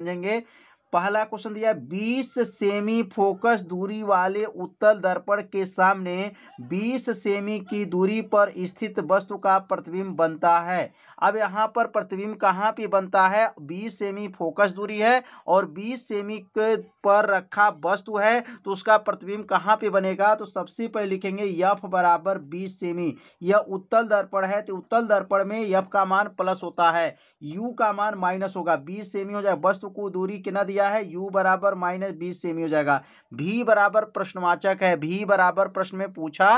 समझेंगे पहला क्वेश्चन दिया 20 सेमी फोकस दूरी वाले उत्तल दर्पण के सामने 20 सेमी की दूरी पर स्थित वस्तु का प्रतिबिंब बनता है अब यहाँ पर प्रतिबिंब कहाँ पे बनता है 20 सेमी फोकस दूरी है और 20 सेमी के पर रखा वस्तु है तो उसका प्रतिबिंब कहाँ पे बनेगा तो सबसे पहले लिखेंगे यफ बराबर बीस सेमी यह उत्तल दर्पण है तो उत्तल दर्पण में यफ का मान प्लस होता है यू का मान माइनस होगा बीस सेमी हो जाएगा वस्तु को दूरी कितना दिया है यू बराबर माइनस बीस सेमी हो जाएगा भी बराबर प्रश्नवाचक है भी बराबर प्रश्न में पूछा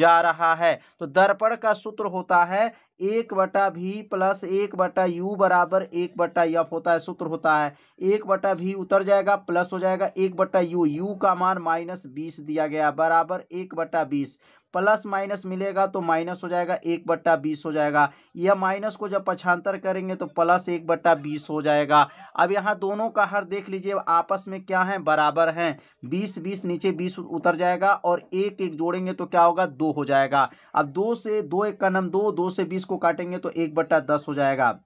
जा रहा है तो दर्पण का सूत्र होता है एक बटा भी प्लस एक बटा यू बराबर एक बटा यफ होता है सूत्र होता है एक बटा भी उतर जाएगा प्लस हो जाएगा एक बटा यू यू का मान माइनस बीस दिया गया बराबर एक बटा बीस प्लस माइनस मिलेगा तो माइनस हो जाएगा एक बट्टा बीस हो जाएगा यह माइनस को जब पछांतर करेंगे तो प्लस एक बट्टा बीस हो जाएगा अब यहाँ दोनों का हर देख लीजिए आपस में क्या है बराबर है बीस बीस नीचे बीस उतर जाएगा और एक एक जोड़ेंगे तो क्या होगा दो हो जाएगा अब दो से दो एक का नम दो दो से बीस को काटेंगे तो एक बट्टा दस हो जाएगा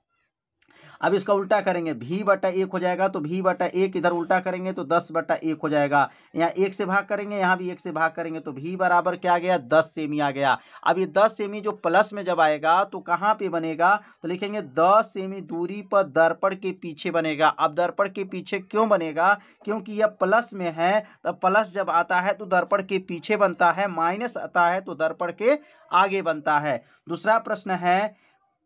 अब इसका उल्टा करेंगे भी बटा एक हो जाएगा तो भी बटा एक इधर उल्टा करेंगे तो दस बटा एक हो जाएगा यहाँ एक से भाग करेंगे यहाँ भी एक से भाग करेंगे तो भी बराबर क्या आ गया दस सेमी आ गया अब ये दस सेमी जो प्लस में जब आएगा तो कहाँ पे बनेगा तो लिखेंगे दस सेमी दूरी पर दर्पण के पीछे बनेगा अब दर्पण के पीछे क्यों बनेगा क्योंकि यह प्लस में है तो प्लस जब आता है तो दर्पण के पीछे बनता है माइनस आता है तो दर्पण के आगे बनता है दूसरा प्रश्न है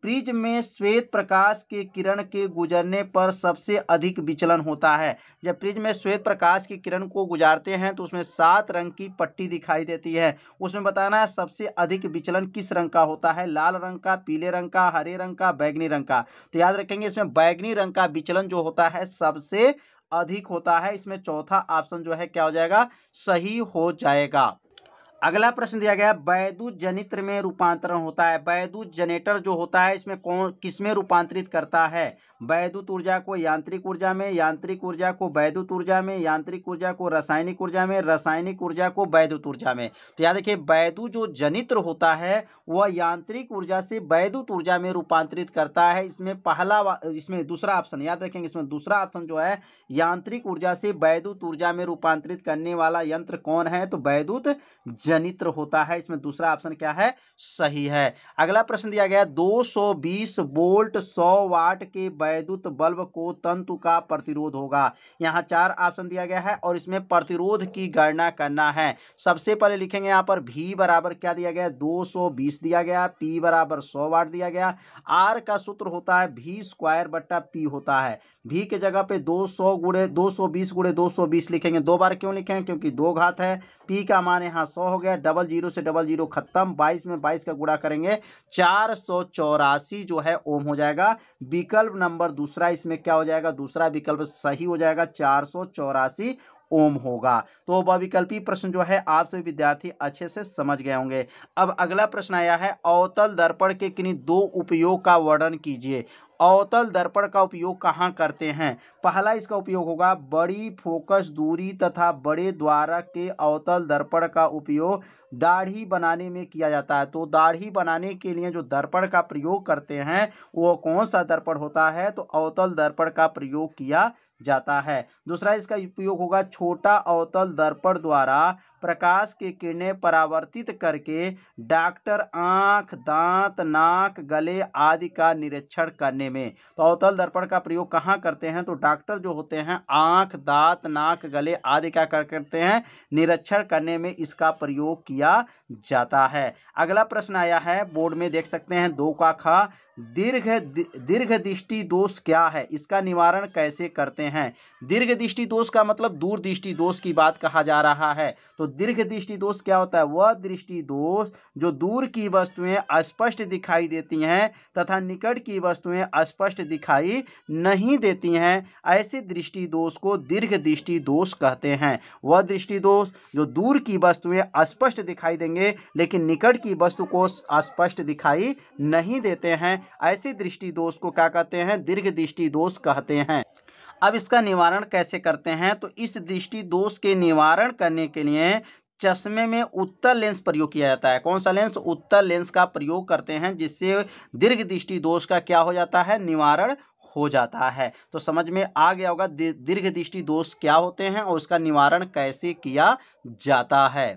प्रिज्म में श्वेत प्रकाश के किरण के गुजरने पर सबसे अधिक विचलन होता है जब प्रिज्म में श्वेत प्रकाश के किरण को गुजारते हैं तो उसमें सात रंग की पट्टी दिखाई देती है उसमें बताना है सबसे अधिक विचलन किस रंग का होता है लाल रंग का पीले रंग का हरे रंग का बैगनी रंग का तो याद रखेंगे इसमें बैगनी रंग का विचलन जो होता है सबसे अधिक होता है इसमें चौथा ऑप्शन जो है क्या हो जाएगा सही हो जाएगा अगला प्रश्न दिया गया वैदु जनित्र में रूपांतरण होता है वैदु जनेटर जो होता है इसमें कौन किस में रूपांतरित करता है वैद्युत ऊर्जा को यांत्रिक ऊर्जा में यांत्रिक ऊर्जा को वैद्युत ऊर्जा में यांत्रिक ऊर्जा को रासायनिक ऊर्जा में रासायनिक ऊर्जा को वैद्युत ऊर्जा में तो याद रखिए वैदु जो जनित्र होता है वह यांत्रिक ऊर्जा से वैद्युत ऊर्जा में रूपांतरित करता है इसमें पहला इसमें दूसरा ऑप्शन याद रखेंगे इसमें दूसरा ऑप्शन जो है यांत्रिक ऊर्जा से वैद्युत ऊर्जा में रूपांतरित करने वाला यंत्र कौन है तो वैद्युत जनित्र होता है इसमें दूसरा ऑप्शन क्या है सही है अगला प्रश्न दिया गया 220 वोल्ट 100 वाट के वैद्युत बल्ब को तंतु का प्रतिरोध होगा यहाँ चार ऑप्शन दिया गया है और इसमें प्रतिरोध की गणना करना है सबसे पहले लिखेंगे यहाँ पर भी बराबर क्या दिया गया दो दिया गया पी बराबर सौ वाट दिया गया आर का सूत्र होता है भी स्क्वायर बट्टा पी होता है भी के जगह पे 200 सौ गुड़े दो सौ बीस गुड़े दो सौ बीस लिखेंगे दो बार क्यों लिखे हैं क्योंकि दो घात है पी का मान यहाँ सौ हो गया डबल जीरो से डबल जीरो खत्म बाईस में बाईस का गुड़ा करेंगे चार सौ चौरासी जो है ओम हो जाएगा विकल्प नंबर दूसरा इसमें क्या हो जाएगा दूसरा विकल्प सही हो जाएगा चार सौ चौरासी ओम होगा तो विकल्पी प्रश्न जो है आप सभी विद्यार्थी अच्छे से समझ गए होंगे अब अगला प्रश्न आया है अवतल दर्पण के किन्हीं दो उपयोग का वर्णन कीजिए अवतल दर्पण का उपयोग कहाँ करते हैं पहला इसका उपयोग होगा बड़ी फोकस दूरी तथा बड़े द्वारा के अवतल दर्पण का उपयोग दाढ़ी बनाने में किया जाता है तो दाढ़ी बनाने के लिए जो दर्पण का प्रयोग करते हैं वो कौन सा दर्पण होता है तो अवतल दर्पण का प्रयोग किया जाता है दूसरा इसका उपयोग होगा छोटा अवतल दर्पण द्वारा प्रकाश की किरणें परावर्तित करके डॉक्टर आंख दांत नाक गले आदि का निरीक्षण करने में तो अवतल दर्पण का प्रयोग कहाँ करते हैं तो डॉक्टर जो होते हैं आंख दांत नाक गले आदि का कर करते हैं निरीक्षण करने में इसका प्रयोग किया जाता है अगला प्रश्न आया है बोर्ड में देख सकते हैं दो का खा दीर्घ दीर्घ दृष्टि दोष क्या है इसका निवारण कैसे करते हैं दीर्घ दृष्टि दोष का मतलब दूर दृष्टि दोष की बात कहा जा रहा है तो दीर्घ दृष्टि दोष क्या होता है वह दृष्टि दोष जो दूर की वस्तुएं स्पष्ट दिखाई देती हैं तथा निकट की वस्तुएं स्पष्ट दिखाई नहीं देती हैं ऐसे दृष्टि दोष को दीर्घ दृष्टि दोष कहते हैं वह दृष्टि दोष जो दूर की वस्तुएं स्पष्ट दिखाई देंगे लेकिन निकट की वस्तु को स्पष्ट दिखाई नहीं देते हैं ऐसे दृष्टि दोष को क्या कहते हैं दीर्घ दृष्टि दोष कहते हैं अब इसका निवारण कैसे करते हैं तो इस दृष्टि दोष के निवारण करने के लिए चश्मे में उत्तर लेंस प्रयोग किया जाता है कौन सा लेंस उत्तर लेंस का प्रयोग करते हैं जिससे दीर्घ दृष्टि दोष का क्या हो जाता है निवारण हो जाता है तो समझ में आ गया होगा दीर्घ दृष्टि दोष क्या होते हैं और उसका निवारण कैसे किया जाता है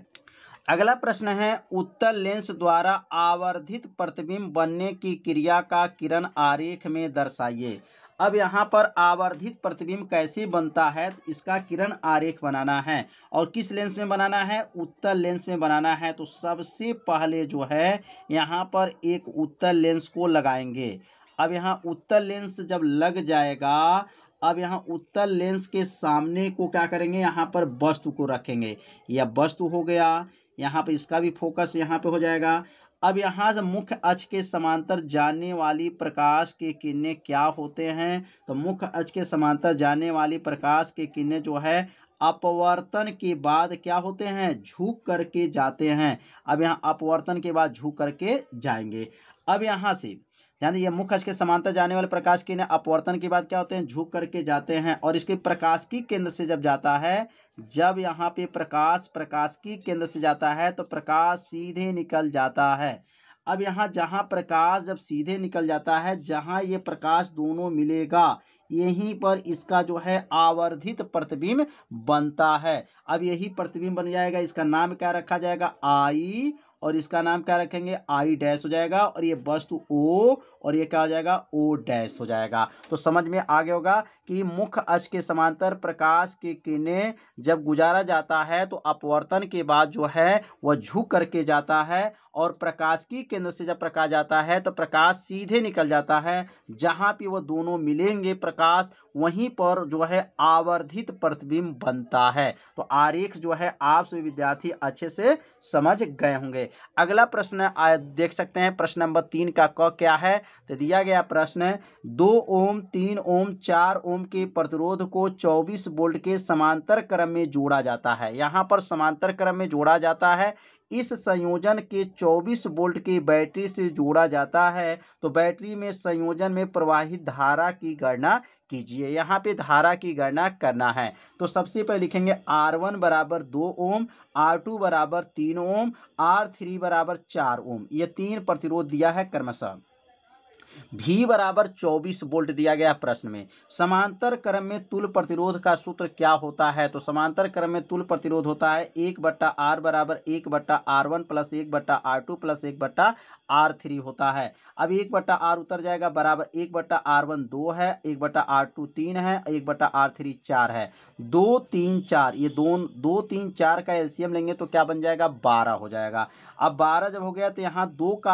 अगला प्रश्न है उत्तर लेंस द्वारा आवर्धित प्रतिबिंब बनने की क्रिया का किरण आरेख में दर्शाइए अब यहाँ पर आवर्धित प्रतिबिंब कैसे बनता है तो इसका किरण आरेख बनाना है और किस लेंस में बनाना है उत्तर लेंस में बनाना है तो सबसे पहले जो है यहाँ पर एक उत्तर लेंस को लगाएंगे अब यहाँ उत्तर लेंस जब लग जाएगा अब यहाँ उत्तर लेंस के सामने को क्या करेंगे यहाँ पर वस्तु को रखेंगे यह वस्तु हो गया यहाँ पर इसका भी फोकस यहाँ पे हो जाएगा अब यहाँ से मुख्य अक्ष के समांतर जाने वाली प्रकाश के किरणें क्या होते हैं तो मुख्य अक्ष के समांतर जाने वाली प्रकाश के किरणें जो है अपवर्तन के बाद क्या होते हैं झुक करके जाते हैं अब यहाँ अपवर्तन के बाद झुक करके जाएंगे अब यहाँ से यानी दीजिए मुख्य के समांतर जाने वाले प्रकाश किरण अपवर्तन की बात क्या होते हैं झुक करके जाते हैं और इसके प्रकाश की केंद्र से जब जाता है जब यहाँ पे प्रकाश प्रकाश की केंद्र से जाता है तो प्रकाश सीधे निकल जाता है अब यहाँ जहाँ प्रकाश जब सीधे निकल जाता है जहाँ ये प्रकाश दोनों मिलेगा यहीं पर इसका जो है आवर्धित प्रतिबिंब बनता है अब यही प्रतिबिंब बन जाएगा इसका नाम क्या रखा जाएगा आई और इसका नाम क्या रखेंगे आई डैश हो जाएगा और ये वस्तु ओ और ये क्या हो जाएगा ओ डैश हो जाएगा तो समझ में आगे होगा कि मुख्य अश के समांतर प्रकाश के किरणें जब गुजारा जाता है तो अपवर्तन के बाद जो है वह झुक करके जाता है और प्रकाश की केंद्र से जब प्रकाश जाता है तो प्रकाश सीधे निकल जाता है जहां पे वो दोनों मिलेंगे प्रकाश वहीं पर जो है आवर्धित प्रतिबिंब बनता है तो आरेख जो है आप सभी विद्यार्थी अच्छे से समझ गए होंगे अगला प्रश्न देख सकते हैं प्रश्न नंबर तीन का क क्या है तो दिया गया प्रश्न दो ओम तीन ओम चार ओम के प्रतिरोध को चौबीस वोल्ट के समांतर क्रम में जोड़ा जाता है यहाँ पर समांतर क्रम में जोड़ा जाता है इस संयोजन के 24 वोल्ट की बैटरी से जोड़ा जाता है तो बैटरी में संयोजन में प्रवाहित धारा की गणना कीजिए यहाँ पे धारा की गणना करना है तो सबसे पहले लिखेंगे आर वन बराबर दो ओम आर टू बराबर तीन ओम आर थ्री बराबर चार ओम ये तीन प्रतिरोध दिया है क्रमशः भी बराबर चौबीस वोल्ट दिया गया प्रश्न में समांतर क्रम में तुल प्रतिरोध का सूत्र क्या होता है तो समांतर क्रम में तुल प्रतिरोध होता है एक बट्टा आर बराबर एक बट्टा आर वन प्लस एक बट्टा आर टू प्लस एक बट्टा आर थ्री होता है अब एक बट्टा आर उतर जाएगा बराबर एक बट्टा आर वन दो है एक बट्टा आर टू तीन है एक बट्टा आर थ्री चार है दो तीन चार ये दो दो तीन चार का एलसीएम लेंगे तो क्या बन जाएगा बारह हो जाएगा अब बारह जब हो गया तो यहाँ दो का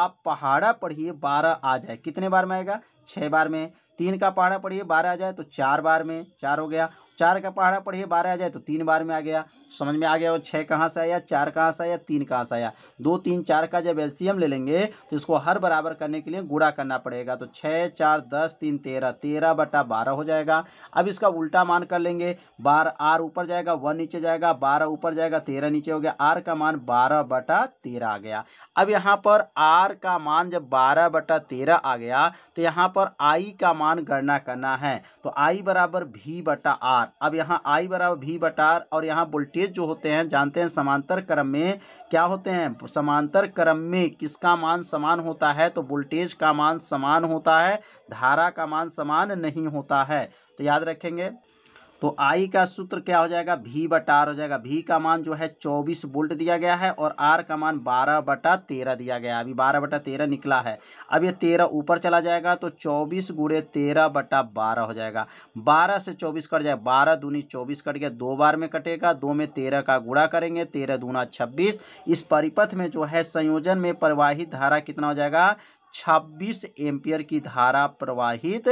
आप पहाड़ा पढ़िए बारह आ जाए कितने बार में आएगा छः बार में तीन का पहाड़ा पढ़िए बारह आ जाए तो चार बार में चार हो गया चार का पहाड़ा पढ़िए बारह आ जाए तो तीन बार में आ गया समझ में आ गया और छः कहाँ से आया चार कहाँ से आया तीन कहाँ से आया दो तीन चार का जब एल्सियम ले लेंगे तो इसको हर बराबर करने के लिए गुड़ा करना पड़ेगा तो छः चार दस तीन तेरह तेरह बटा बारह हो जाएगा अब इसका उल्टा मान कर लेंगे बारह आर ऊपर जाएगा वन नीचे जाएगा बारह ऊपर जाएगा तेरह नीचे हो गया आर का मान बारह बटा तेरह आ गया अब यहाँ पर आर का मान जब बारह बटा तेरह आ गया तो यहाँ पर आई का मान गणना करना है तो आई बराबर भी बटा आर अब यहाँ आई बराबर भी बटार और यहाँ वोल्टेज जो होते हैं जानते हैं समांतर क्रम में क्या होते हैं समांतर क्रम में किसका मान समान होता है तो वोल्टेज का मान समान होता है धारा का मान समान नहीं होता है तो याद रखेंगे तो आई का सूत्र क्या हो जाएगा भी बटा आर हो जाएगा भी का मान जो है चौबीस बोल्ट दिया गया है और आर का मान बारह बटा तेरह दिया गया है अभी बारह बटा तेरह निकला है अब ये तेरह ऊपर चला जाएगा तो चौबीस गुड़े तेरह बटा बारह हो जाएगा बारह से चौबीस कट जाए बारह दूनी चौबीस कट गया दो बार में कटेगा दो में तेरह का गुड़ा करेंगे तेरह दूना छब्बीस इस परिपथ में जो है संयोजन में प्रवाहित धारा कितना हो जाएगा छब्बीस एम्पियर की धारा प्रवाहित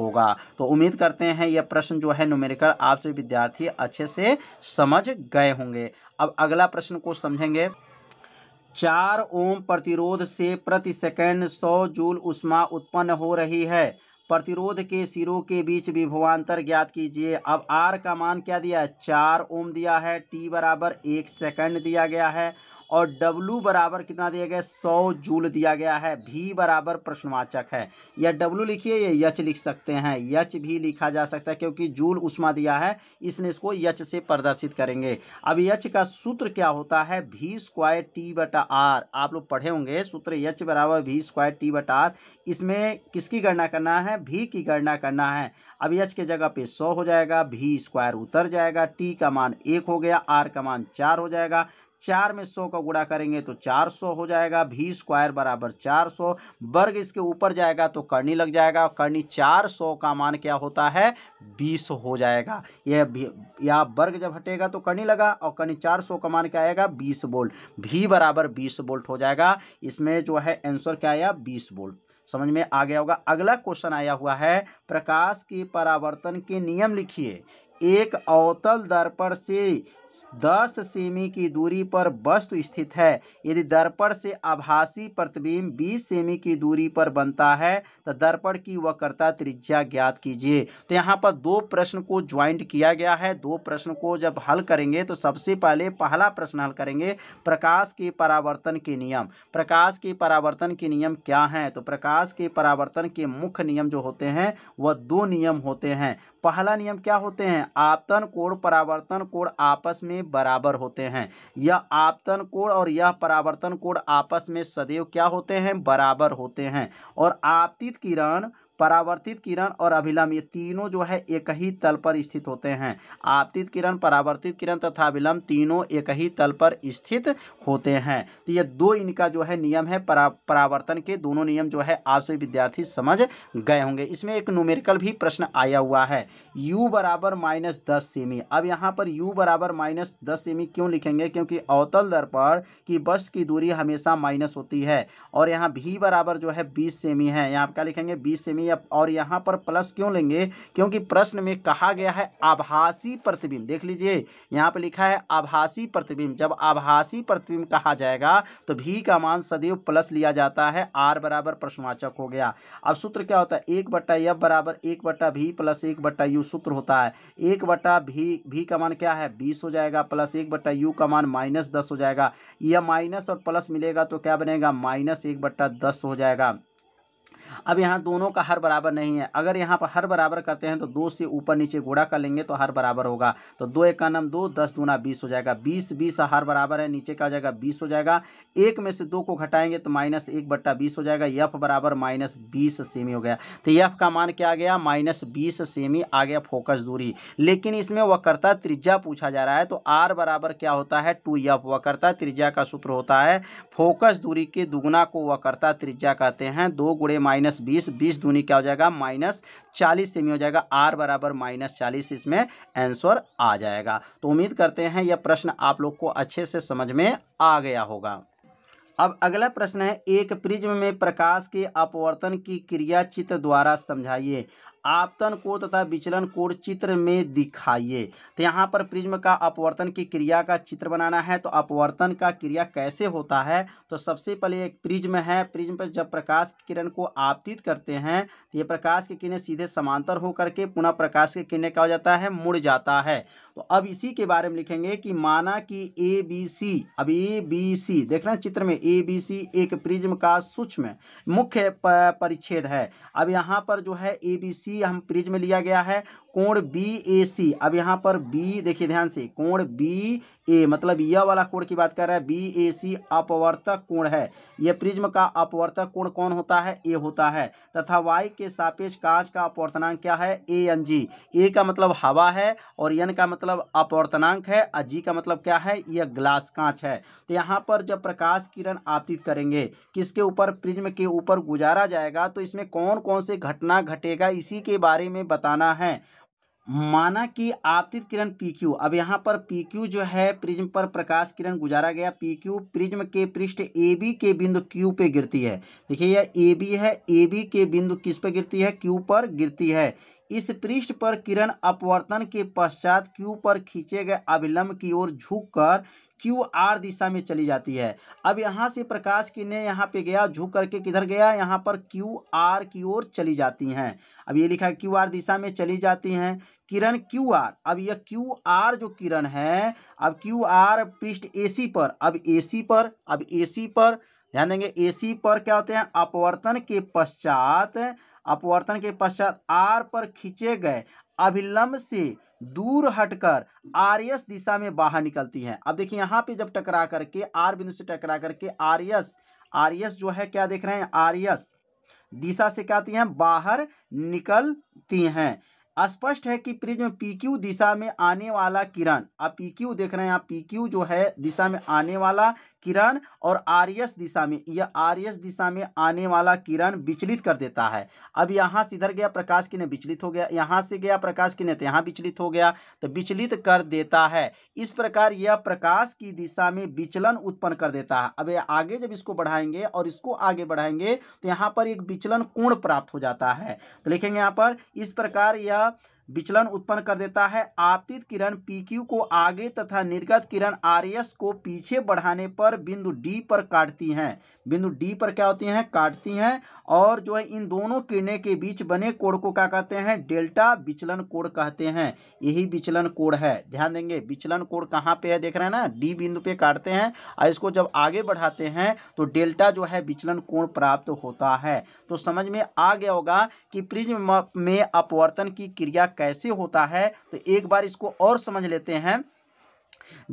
होगा तो उम्मीद करते हैं यह प्रश्न जो है न्यूमेरिकल आपसे विद्यार्थी अच्छे से समझ गए होंगे अब अगला प्रश्न को समझेंगे चार ओम प्रतिरोध से प्रति सेकंड सौ जूल उष्मा उत्पन्न हो रही है प्रतिरोध के सिरों के बीच विभवान्तर ज्ञात कीजिए अब आर का मान क्या दिया है चार ओम दिया है टी बराबर एक सेकंड दिया गया है और W बराबर कितना दिया गया सौ जूल दिया गया है भी बराबर प्रश्नवाचक है या W लिखिए या यच लिख सकते हैं यच भी लिखा जा सकता है क्योंकि जूल उष्मा दिया है इसने इसको यच से प्रदर्शित करेंगे अब यच का सूत्र क्या होता है भी स्क्वायर टी बटा आर आप लोग पढ़े होंगे सूत्र यच बराबर भी स्क्वायर टी बट आर इसमें किसकी गणना करना है भी की गणना करना है अब यच के जगह पे सौ हो जाएगा भी स्क्वायर उतर जाएगा टी का मान एक हो गया आर का मान चार हो जाएगा चार में सौ का गुड़ा करेंगे तो चार सौ हो जाएगा भी स्क्वायर बराबर चार सौ वर्ग इसके ऊपर जाएगा तो करनी लग जाएगा करनी चार सौ का मान क्या होता है बीस हो जाएगा यह या वर्ग जब हटेगा तो करनी लगा और करनी चार सौ का मान क्या आएगा बीस बोल्ट भी बराबर बीस बोल्ट हो जाएगा इसमें जो है आंसर क्या आया बीस बोल्ट समझ में आ गया होगा अगला क्वेश्चन आया हुआ है प्रकाश की परावर्तन के नियम लिखिए एक अवतल दर्पण से दस सेमी की दूरी पर वस्तु स्थित है यदि दर्पण से आभासी प्रतिबिंब बीस सेमी की दूरी पर बनता है तो दर्पण की वक्रता त्रिज्या ज्ञात कीजिए तो यहाँ पर दो प्रश्न को ज्वाइंट किया गया है दो प्रश्न को जब हल करेंगे तो सबसे पहले पहला प्रश्न हल करेंगे प्रकाश के परावर्तन के नियम प्रकाश के परावर्तन के नियम क्या हैं तो प्रकाश के परावर्तन के मुख्य नियम जो होते हैं वह दो नियम होते हैं पहला नियम क्या होते हैं आपतन कोण परावर्तन कोण आपस आपस में बराबर होते हैं यह आपतन कोण और यह परावर्तन कोण आपस में सदैव क्या होते हैं बराबर होते हैं और आपतित किरण परावर्तित किरण और अभिलंब ये तीनों जो है एक ही तल पर स्थित होते हैं आपतित किरण परावर्तित किरण तथा अभिलंब तीनों एक ही तल पर स्थित होते हैं तो ये दो इनका जो है नियम है परा, परावर्तन के दोनों नियम जो है आप सभी विद्यार्थी समझ गए होंगे इसमें एक न्यूमेरिकल भी प्रश्न आया हुआ है यू बराबर माइनस दस सेमी अब यहाँ पर यू बराबर माइनस दस सेमी क्यों लिखेंगे क्योंकि अवतल दर्पण की बस्ट की दूरी हमेशा माइनस होती है और यहाँ भी बराबर जो है बीस सेमी है यहाँ क्या लिखेंगे बीस सेमी लेंगे और यहाँ पर प्लस क्यों लेंगे क्योंकि प्रश्न में कहा गया है आभासी प्रतिबिंब देख लीजिए यहाँ पर लिखा है आभासी प्रतिबिंब जब आभासी प्रतिबिंब कहा जाएगा तो भी का मान सदैव प्लस लिया जाता है आर बराबर प्रश्नवाचक हो गया अब सूत्र क्या होता है एक बट्टा यब बराबर एक बट्टा भी प्लस एक बट्टा यू सूत्र होता है एक बट्टा भी भी का मान क्या है बीस हो जाएगा प्लस एक बट्टा यू का मान माइनस दस हो जाएगा यह माइनस और प्लस मिलेगा तो क्या बनेगा माइनस एक बट्टा दस हो जाएगा अब यहाँ दोनों का हर बराबर नहीं है अगर यहाँ पर हर बराबर करते हैं तो दो से ऊपर नीचे गुड़ा कर लेंगे तो हर बराबर होगा तो दो एक का दो दस दूना बीस हो जाएगा बीस बीस हर बराबर है नीचे का हो जाएगा बीस हो जाएगा एक में से दो को घटाएंगे तो माइनस एक बट्टा बीस हो जाएगा यफ बराबर माइनस बीस सेमी हो गया तो यफ का मान क्या आ गया माइनस बीस सेमी आ गया फोकस दूरी लेकिन इसमें वक्रता त्रिज्या पूछा जा रहा है तो आर बराबर क्या होता है टू यफ वक्रता त्रिज्या का सूत्र होता है फोकस दूरी के दुगुना को वक्रता त्रिज्या कहते हैं दो गुड़े माइनस माइनस बीस बीस दूनी क्या हो जाएगा माइनस चालीस सेमी हो जाएगा आर बराबर माइनस चालीस इसमें आंसर आ जाएगा तो उम्मीद करते हैं यह प्रश्न आप लोग को अच्छे से समझ में आ गया होगा अब अगला प्रश्न है एक प्रिज्म में प्रकाश के अपवर्तन की क्रिया चित्र द्वारा समझाइए आपतन कोण तथा विचलन कोण चित्र में दिखाइए तो यहाँ पर प्रिज्म का अपवर्तन की क्रिया का चित्र बनाना है तो अपवर्तन का क्रिया कैसे होता है तो सबसे पहले एक प्रिज्म है प्रिज्म पर जब प्रकाश की किरण को आपतित करते हैं तो ये प्रकाश की किरणें सीधे समांतर होकर के पुनः प्रकाश की किरणें क्या हो जाता है मुड़ जाता है तो अब इसी के बारे में लिखेंगे कि माना कि ए बी सी अब ए बी सी देखना चित्र में ए बी सी एक प्रिज्म का सूक्ष्म मुख्य परिच्छेद है अब यहाँ पर जो है ए बी सी सी हम प्रिज्म लिया गया है कोण बी ए सी अब यहाँ पर बी देखिए ध्यान से कोण बी ए मतलब यह वाला कोण की बात कर रहा है बी ए सी अपवर्तक कोण है यह प्रिज्म का अपवर्तक कोण कौन होता है ए होता है तथा वाई के सापेक्ष कांच का अपवर्तनांक क्या है ए एन जी ए का मतलब हवा है और एन का मतलब अपवर्तनांक है और जी का मतलब क्या है यह ग्लास कांच है तो यहाँ पर जब प्रकाश किरण आपतित करेंगे किसके ऊपर प्रिज्म के ऊपर गुजारा जाएगा तो इसमें कौन कौन से घटना घटेगा इसी के बारे में बताना है माना कि आपतित किरण पी क्यू अब यहाँ पर पी क्यू जो है प्रिज्म पर प्रकाश किरण गुजारा गया पी क्यू प्रिज्म के पृष्ठ ए बी के बिंदु क्यू पे गिरती है देखिए यह ए बी है ए बी के बिंदु किस पे गिरती है क्यू पर गिरती है इस पृष्ठ पर किरण अपवर्तन के पश्चात क्यू पर खींचे गए अभिलंब की ओर झुककर क्यू आर दिशा में चली जाती है अब यहाँ से प्रकाश किरणें यहाँ पे गया झुक करके किधर गया यहाँ पर क्यू आर की ओर चली जाती हैं अब ये लिखा है क्यू आर दिशा में चली जाती हैं किरण क्यू आर अब यह क्यू आर जो किरण है अब क्यू आर पृष्ठ ए सी पर अब ए सी पर अब ए सी पर ध्यान देंगे ए सी पर क्या होते हैं अपवर्तन के पश्चात अपवर्तन के पश्चात आर पर खींचे गए अभिलंब से दूर हटकर आर्यस दिशा में बाहर निकलती है अब देखिए यहां पे जब टकरा करके आर बिंदु से टकरा करके आरएस आरएस जो है क्या देख रहे हैं आर्यस दिशा से क्या आती है बाहर निकलती हैं स्पष्ट है कि प्रिज्म क्यू दिशा में आने वाला किरण आप क्यू देख रहे हैं आप क्यू जो है दिशा में आने वाला किरण और आर्यस दिशा में यह आर्यस दिशा में आने वाला किरण विचलित कर देता है अब यहाँ से इधर गया प्रकाश किरण विचलित हो गया यहाँ से गया प्रकाश किरण तो यहाँ विचलित हो गया तो विचलित कर देता है इस प्रकार यह प्रकाश की दिशा में विचलन उत्पन्न कर देता है अब आगे जब इसको बढ़ाएंगे और इसको आगे बढ़ाएंगे तो यहाँ पर एक विचलन कोण प्राप्त हो जाता है तो लिखेंगे यहाँ पर इस प्रकार यह विचलन उत्पन्न कर देता है आपतित किरण PQ को आगे तथा निर्गत किरण RS को पीछे बढ़ाने पर बिंदु D पर काटती हैं बिंदु D पर क्या होती हैं काटती हैं और जो है इन दोनों किरणें के बीच बने कोण को क्या कहते हैं डेल्टा विचलन कोण कहते हैं यही विचलन कोण है ध्यान देंगे विचलन कोण कहाँ पे है देख रहे हैं ना डी बिंदु पे काटते हैं और इसको जब आगे बढ़ाते हैं तो डेल्टा जो है विचलन कोण प्राप्त होता है तो समझ में आ गया होगा कि प्रिज्म में अपवर्तन की क्रिया कैसे होता है तो एक बार इसको और समझ लेते हैं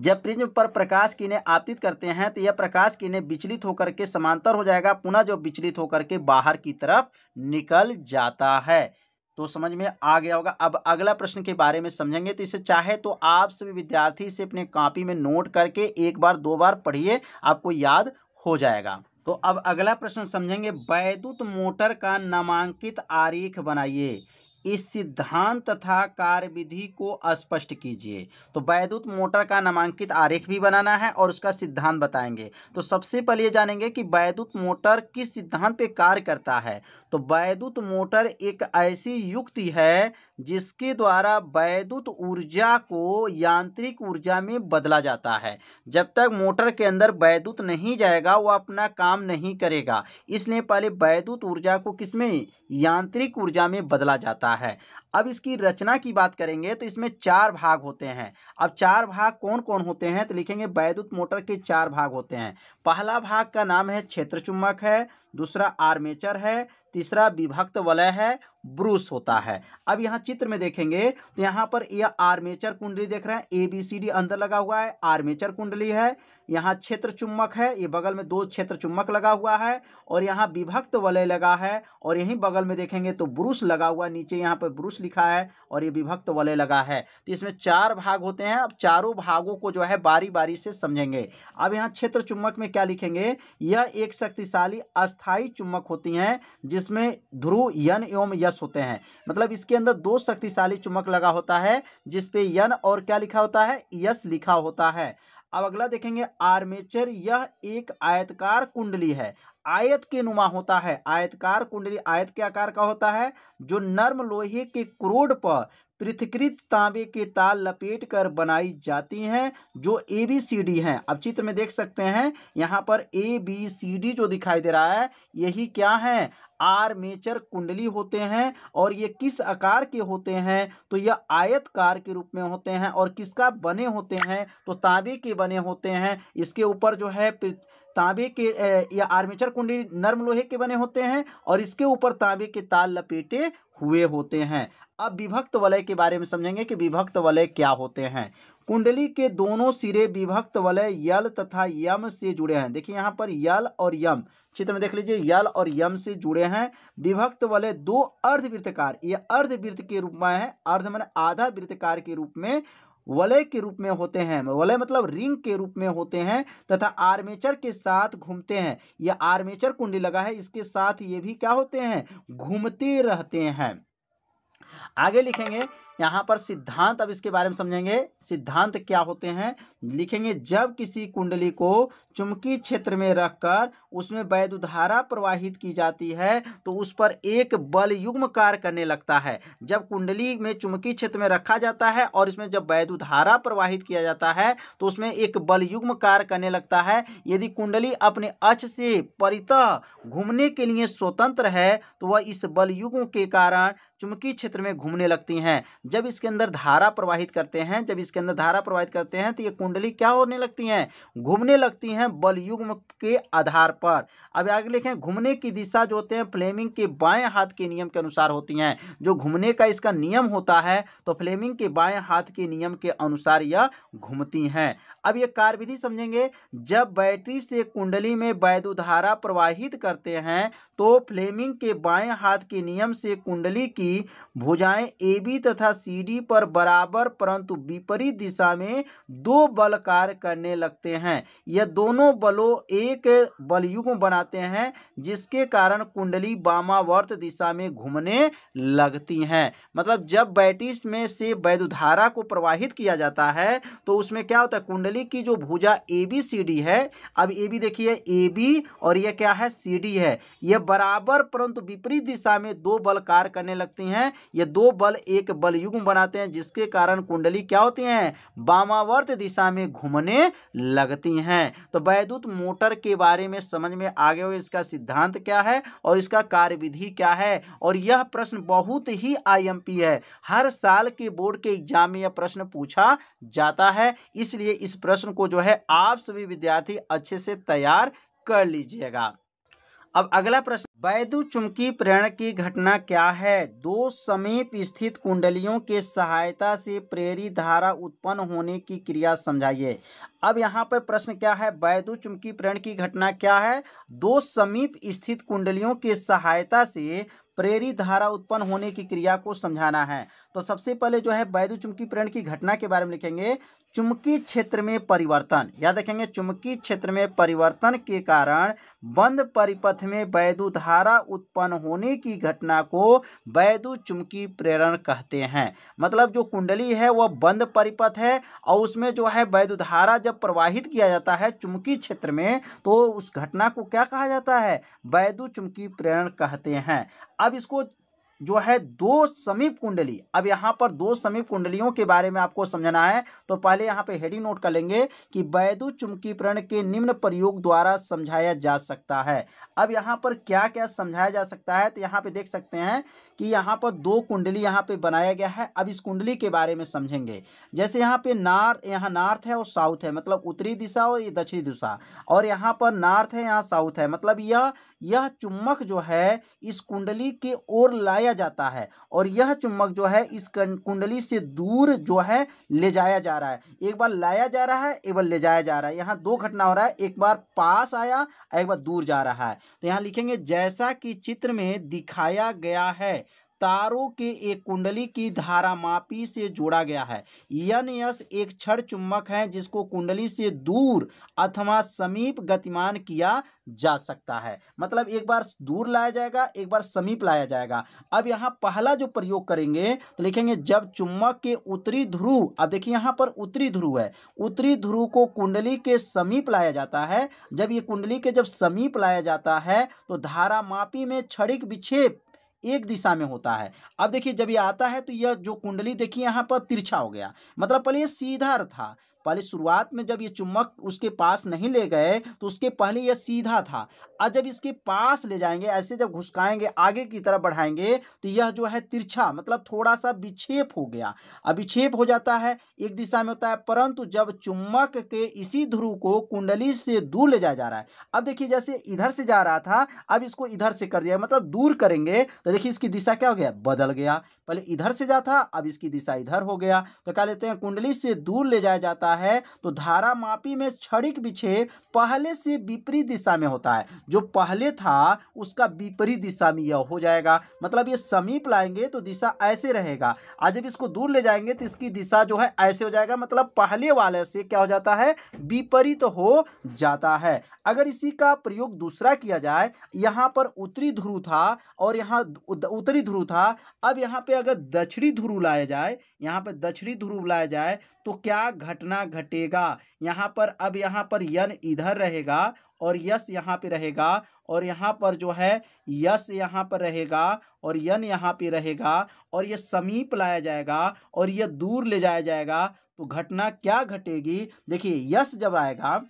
जब प्रिज्म पर प्रकाश किरणें आपतित करते हैं तो यह प्रकाश किरणें विचलित होकर के समांतर हो जाएगा पुनः जो विचलित होकर के बाहर की तरफ निकल जाता है तो समझ में आ गया होगा अब अगला प्रश्न के बारे में समझेंगे तो इसे चाहे तो आप सभी विद्यार्थी इसे अपने कॉपी में नोट करके एक बार दो बार पढ़िए आपको याद हो जाएगा तो अब अगला प्रश्न समझेंगे वैद्युत मोटर का नामांकित आरेख बनाइए इस सिद्धांत तथा कार्य विधि को स्पष्ट कीजिए तो वैद्युत मोटर का नामांकित आरेख भी बनाना है और उसका सिद्धांत बताएंगे तो सबसे पहले ये जानेंगे कि वैद्युत मोटर किस सिद्धांत पे कार्य करता है तो वैद्युत मोटर एक ऐसी युक्ति है जिसके द्वारा वैद्युत ऊर्जा को यांत्रिक ऊर्जा में बदला जाता है जब तक मोटर के अंदर वैद्युत नहीं जाएगा वह अपना काम नहीं करेगा इसलिए पहले वैद्युत ऊर्जा को किसमें यांत्रिक ऊर्जा में बदला जाता है है अब इसकी रचना की बात करेंगे तो इसमें चार भाग होते हैं अब चार भाग कौन कौन होते हैं तो लिखेंगे वैद्युत मोटर के चार भाग होते हैं पहला भाग का नाम है क्षेत्र चुम्बक है दूसरा आर्मेचर है तीसरा विभक्त वलय है ब्रूस होता है अब यहाँ चित्र में देखेंगे तो यहाँ पर यह आर्मेचर कुंडली देख रहे हैं ए बी सी डी अंदर लगा हुआ है आर्मेचर कुंडली है यहाँ क्षेत्र चुम्बक है ये बगल में दो क्षेत्र चुम्बक लगा हुआ है और यहाँ विभक्त वलय लगा है और यहीं बगल में देखेंगे तो ब्रूस लगा हुआ नीचे यहाँ पर ब्रूस पुरुष लिखा है और ये विभक्त वलय लगा है तो इसमें चार भाग होते हैं अब चारों भागों को जो है बारी बारी से समझेंगे अब यहाँ क्षेत्र चुम्बक में क्या लिखेंगे यह एक शक्तिशाली अस्थायी चुम्बक होती हैं जिसमें ध्रुव यन एवं यश होते हैं मतलब इसके अंदर दो शक्तिशाली चुम्बक लगा होता है जिसपे यन और क्या लिखा होता है यश लिखा होता है अब अगला देखेंगे आर्मेचर यह एक आयतकार कुंडली है आयत के नुमा होता है आयतकार कुंडली आयत के आकार का होता है जो नर्म लोहे के क्रोड पर पृथकृत तांबे के तार लपेट कर बनाई जाती हैं जो ए बी सी डी हैं अब चित्र में देख सकते हैं यहाँ पर ए बी सी डी जो दिखाई दे रहा है यही क्या है आर मेचर कुंडली होते हैं और ये किस आकार के होते हैं तो यह आयतकार के रूप में होते हैं और किसका बने होते हैं तो तांबे के बने होते हैं इसके ऊपर जो है तांबे के या आर्मेचर कुंडली नर्म लोहे के बने होते हैं और इसके ऊपर तांबे के तार लपेटे हुए होते हैं अब विभक्त वलय के बारे में समझेंगे कि विभक्त वलय क्या होते हैं कुंडली के दोनों सिरे विभक्त वलय यल तथा यम से जुड़े हैं देखिए यहाँ पर यल और यम चित्र में देख लीजिए यल और यम से जुड़े हैं विभक्त वलय दो अर्धवृत्तकार ये अर्धवृत्त के रूप में है अर्ध मैंने आधा वृत्तकार के रूप में वलय के रूप में होते हैं वलय मतलब रिंग के रूप में होते हैं तथा आर्मेचर के साथ घूमते हैं यह आर्मेचर कुंडी लगा है इसके साथ ये भी क्या होते हैं घूमते रहते हैं आगे लिखेंगे यहाँ पर सिद्धांत अब इसके बारे में समझेंगे सिद्धांत क्या होते हैं लिखेंगे जब किसी कुंडली को चुंबकीय क्षेत्र में रखकर उसमें वैदुधारा प्रवाहित की जाती है तो उस पर एक बल युग्म कार्य करने लगता है जब कुंडली में चुंबकीय क्षेत्र में रखा जाता है और इसमें जब धारा प्रवाहित किया जाता है तो उसमें एक बल युग्म कार्य करने लगता है यदि कुंडली अपने अक्ष से परित घूमने के लिए स्वतंत्र है तो वह इस बल युग्म के कारण चुंबकीय क्षेत्र में घूमने लगती हैं जब इसके अंदर धारा प्रवाहित करते हैं जब इसके अंदर धारा प्रवाहित करते हैं तो ये कुंडली क्या होने लगती हैं घूमने लगती हैं बलयुग्म के आधार पर अब आगे लिखें घूमने की दिशा जो होते हैं फ्लेमिंग के बाएं हाथ के नियम के अनुसार होती हैं जो घूमने का इसका नियम होता है तो फ्लेमिंग के बाएं हाथ के नियम के अनुसार यह घूमती हैं अब ये कार्यविधि समझेंगे जब बैटरी से कुंडली में धारा प्रवाहित करते हैं तो फ्लेमिंग के बाएं हाथ के नियम से कुंडली की की भुजाएं ए बी तथा सी डी पर बराबर परंतु विपरीत दिशा में दो बल कार्य करने लगते हैं यह दोनों बलों एक बल बनाते हैं जिसके कारण कुंडली वामावर्त दिशा में घूमने लगती हैं मतलब जब बैटिस में से वैधारा को प्रवाहित किया जाता है तो उसमें क्या होता है कुंडली की जो भुजा ए बी सी डी है अब ए बी देखिए ए बी और यह क्या है सी डी है यह बराबर परंतु विपरीत दिशा में दो बल कार्य करने लगते सकते हैं ये दो बल एक बल युग्म बनाते हैं जिसके कारण कुंडली क्या होती हैं वामावर्त दिशा में घूमने लगती हैं तो वैद्युत मोटर के बारे में समझ में आगे हो इसका सिद्धांत क्या है और इसका कार्यविधि क्या है और यह प्रश्न बहुत ही आईएमपी है हर साल के बोर्ड के एग्जाम में यह प्रश्न पूछा जाता है इसलिए इस प्रश्न को जो है आप सभी विद्यार्थी अच्छे से तैयार कर लीजिएगा अब अगला प्रश्न वैदु चुमकी प्रेरण की घटना क्या है दो समीप स्थित कुंडलियों के सहायता से प्रेरित धारा उत्पन्न होने की क्रिया समझाइए अब यहाँ पर प्रश्न क्या है वैदु चुमकी प्रेरण की घटना क्या है दो समीप स्थित कुंडलियों के सहायता से प्रेरित धारा उत्पन्न होने की क्रिया को समझाना है तो सबसे पहले जो है वैद्य चुमकी प्रेरण की घटना के बारे में लिखेंगे चुमकी क्षेत्र में परिवर्तन या देखेंगे चुमकी क्षेत्र में परिवर्तन के कारण बंद परिपथ में वैद्य धारा उत्पन्न होने की घटना को वैद्य चुमकी प्रेरण कहते हैं मतलब जो कुंडली है वह बंद परिपथ है और उसमें जो है वैद्य धारा जब प्रवाहित किया जाता है चुमकी क्षेत्र में तो उस घटना को क्या कहा जाता है वैद्य चुमकी प्रेरण कहते हैं अब इसको जो है दो समीप कुंडली अब यहाँ पर दो समीप कुंडलियों के बारे में आपको समझना है तो पहले यहाँ पे हेडिंग नोट कर लेंगे कि वैदु प्रण के निम्न प्रयोग द्वारा समझाया जा सकता है अब यहाँ पर क्या क्या समझाया जा सकता है तो यहाँ पे देख सकते हैं कि यहाँ पर दो कुंडली यहाँ पे बनाया गया है अब इस कुंडली के बारे में समझेंगे जैसे यहाँ पे नार्थ यहाँ नॉर्थ है और साउथ है मतलब उत्तरी दिशा और दक्षिणी दिशा और यहाँ पर नॉर्थ है यहाँ साउथ है मतलब यह यह चुम्बक जो है इस कुंडली के ओर लाया लगाया जाता है और यह चुम्बक जो है इस कुंडली से दूर जो है ले जाया जा रहा है एक बार लाया जा रहा है एक बार ले जाया जा रहा है यहाँ दो घटना हो रहा है एक बार पास आया एक बार दूर जा रहा है तो यहाँ लिखेंगे जैसा कि चित्र में दिखाया गया है तारों के एक कुंडली की धारा मापी से जोड़ा गया है यन यस एक क्षण चुंबक है जिसको कुंडली से दूर अथवा समीप गतिमान किया जा सकता है मतलब एक बार दूर लाया जाएगा एक बार समीप लाया जाएगा अब यहाँ पहला जो प्रयोग करेंगे तो लिखेंगे जब चुंबक के उत्तरी ध्रुव अब देखिए यहाँ पर उत्तरी ध्रुव है उत्तरी ध्रुव को कुंडली के समीप लाया जाता है जब ये कुंडली के जब समीप लाया जाता है तो धारा मापी में क्षणिक विक्षेप एक दिशा में होता है अब देखिए जब ये आता है तो यह जो कुंडली देखिए यहाँ पर तिरछा हो गया मतलब पहले ये सीधा था पहले शुरुआत में जब ये चुम्बक उसके पास नहीं ले गए तो उसके पहले यह सीधा था और जब इसके पास ले जाएंगे ऐसे जब घुसकाएंगे आगे की तरफ बढ़ाएंगे तो यह जो है तिरछा मतलब थोड़ा सा विक्षेप हो गया अब विक्षेप हो जाता है एक दिशा में होता है परंतु जब चुम्बक के इसी ध्रुव को कुंडली से दूर ले जाया जा रहा है अब देखिए जैसे इधर से जा रहा था अब इसको इधर से कर दिया मतलब दूर करेंगे तो देखिए इसकी दिशा क्या हो गया बदल गया पहले इधर से जाता था अब इसकी दिशा इधर हो गया तो क्या लेते हैं कुंडली से दूर ले जाया जाता है तो धारा मापी में क्षणिक बिछे पहले से विपरीत दिशा में होता है जो पहले था उसका विपरीत दिशा में यह हो जाएगा मतलब ये समीप लाएंगे तो दिशा ऐसे रहेगा आज जब इसको दूर ले जाएंगे तो इसकी दिशा जो है ऐसे हो जाएगा मतलब पहले वाले से क्या हो जाता है विपरीत तो हो जाता है अगर इसी का प्रयोग दूसरा किया जाए यहाँ पर उत्तरी ध्रुव था और यहाँ उत्तरी ध्रुव था अब यहाँ पे अगर दक्षिणी ध्रुव लाया जाए यहाँ पे दक्षिणी ध्रुव लाया जाए तो क्या घटना घटेगा यहाँ पर अब यहाँ पर यन इधर रहेगा और यस यहाँ पे रहेगा और यहाँ पर जो है यस यहाँ पर रहेगा और यन यहाँ पे रहेगा और ये समीप लाया जाएगा और ये दूर ले जाया जाएगा तो घटना क्या घटेगी देखिए यस जब आएगा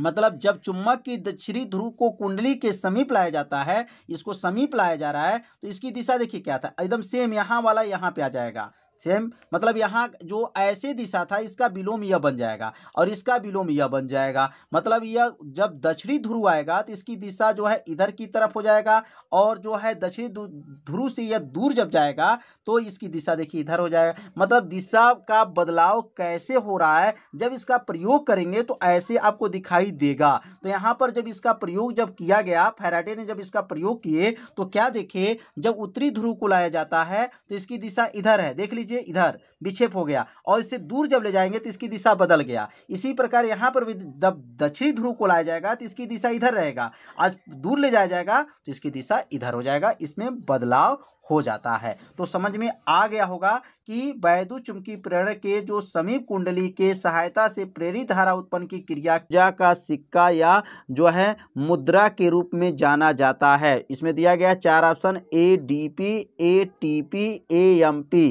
मतलब जब चुम्बक की दक्षिणी ध्रुव को कुंडली के समीप लाया जाता है इसको समीप लाया जा रहा है तो इसकी दिशा देखिए क्या था एकदम सेम यहाँ वाला यहाँ पे आ जाएगा सेम मतलब यहाँ जो ऐसे दिशा था इसका विलोम यह बन जाएगा और इसका विलोम यह बन जाएगा मतलब यह जब दक्षिणी ध्रुव आएगा तो इसकी दिशा जो है इधर की तरफ हो जाएगा और जो है दक्षिणी ध्रुव से यह दूर जब जाएगा तो इसकी दिशा देखिए इधर हो जाएगा मतलब दिशा का बदलाव कैसे हो रहा है जब इसका प्रयोग करेंगे तो ऐसे आपको दिखाई देगा तो यहाँ पर जब इसका प्रयोग जब किया गया फैराटे ने जब इसका प्रयोग किए तो क्या देखे जब उत्तरी ध्रुव को लाया जाता है तो इसकी दिशा इधर है देख लीजिए लीजिए इधर विक्षेप हो गया और इससे दूर जब ले जाएंगे तो इसकी दिशा बदल गया इसी प्रकार यहाँ पर जब दक्षिणी ध्रुव को लाया जाएगा तो इसकी दिशा इधर रहेगा आज दूर ले जाया जाएगा तो इसकी दिशा इधर हो जाएगा इसमें बदलाव हो जाता है तो समझ में आ गया होगा कि वैदु चुमकी प्रेरण के जो समीप कुंडली के सहायता से प्रेरित धारा उत्पन्न की क्रिया का सिक्का या जो है मुद्रा के रूप में जाना जाता है इसमें दिया गया चार option A D P A T P A M P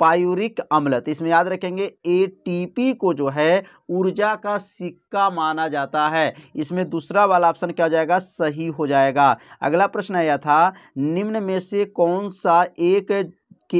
पायूरिक अम्ल तो इसमें याद रखेंगे एटीपी को जो है ऊर्जा का सिक्का माना जाता है इसमें दूसरा वाला ऑप्शन क्या हो जाएगा सही हो जाएगा अगला प्रश्न आया था निम्न में से कौन सा एक के,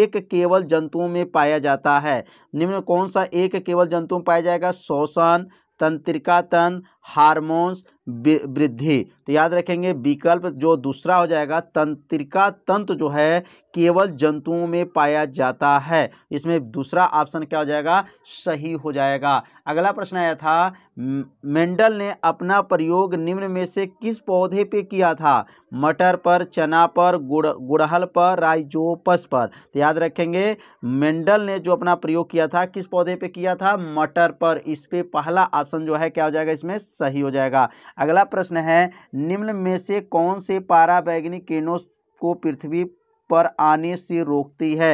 एक केवल जंतुओं में पाया जाता है निम्न कौन सा एक केवल जंतुओं में पाया जाएगा शोषण तंत्रिका तंत्र हारमोन्स वृद्धि तो याद रखेंगे विकल्प जो दूसरा हो जाएगा तंत्रिका तंत्र जो है केवल जंतुओं में पाया जाता है इसमें दूसरा ऑप्शन क्या हो जाएगा सही हो जाएगा अगला प्रश्न आया था मेंडल ने अपना प्रयोग निम्न में से किस पौधे पे किया था मटर पर चना पर गुड़ गुड़हल पर राइजोपस पर तो याद रखेंगे मेंडल ने जो अपना प्रयोग किया था किस पौधे पे किया था मटर पर इस पर पहला ऑप्शन जो है क्या हो जाएगा इसमें सही हो जाएगा अगला प्रश्न है निम्न में से कौन से पारा बैगनी किरणों को पृथ्वी पर आने से रोकती है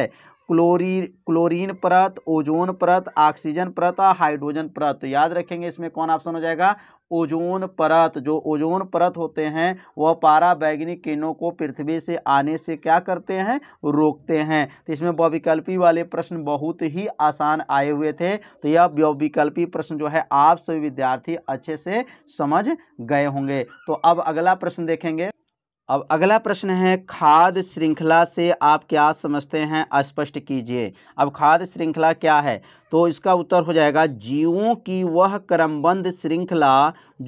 क्लोरी क्लोरीन परत ओजोन परत ऑक्सीजन परत और हाइड्रोजन परत तो याद रखेंगे इसमें कौन ऑप्शन हो जाएगा ओजोन परत जो ओजोन परत होते हैं वह पारा बैगनी किरणों को पृथ्वी से आने से क्या करते हैं रोकते हैं तो इसमें बहुविकल्पी वाले प्रश्न बहुत ही आसान आए हुए थे तो यह बहुविकल्पी प्रश्न जो है आप सभी विद्यार्थी अच्छे से समझ गए होंगे तो अब अगला प्रश्न देखेंगे अब अगला प्रश्न है खाद्य श्रृंखला से आप क्या समझते हैं स्पष्ट कीजिए अब खाद्य श्रृंखला क्या है तो इसका उत्तर हो जाएगा जीवों की वह क्रमबंध श्रृंखला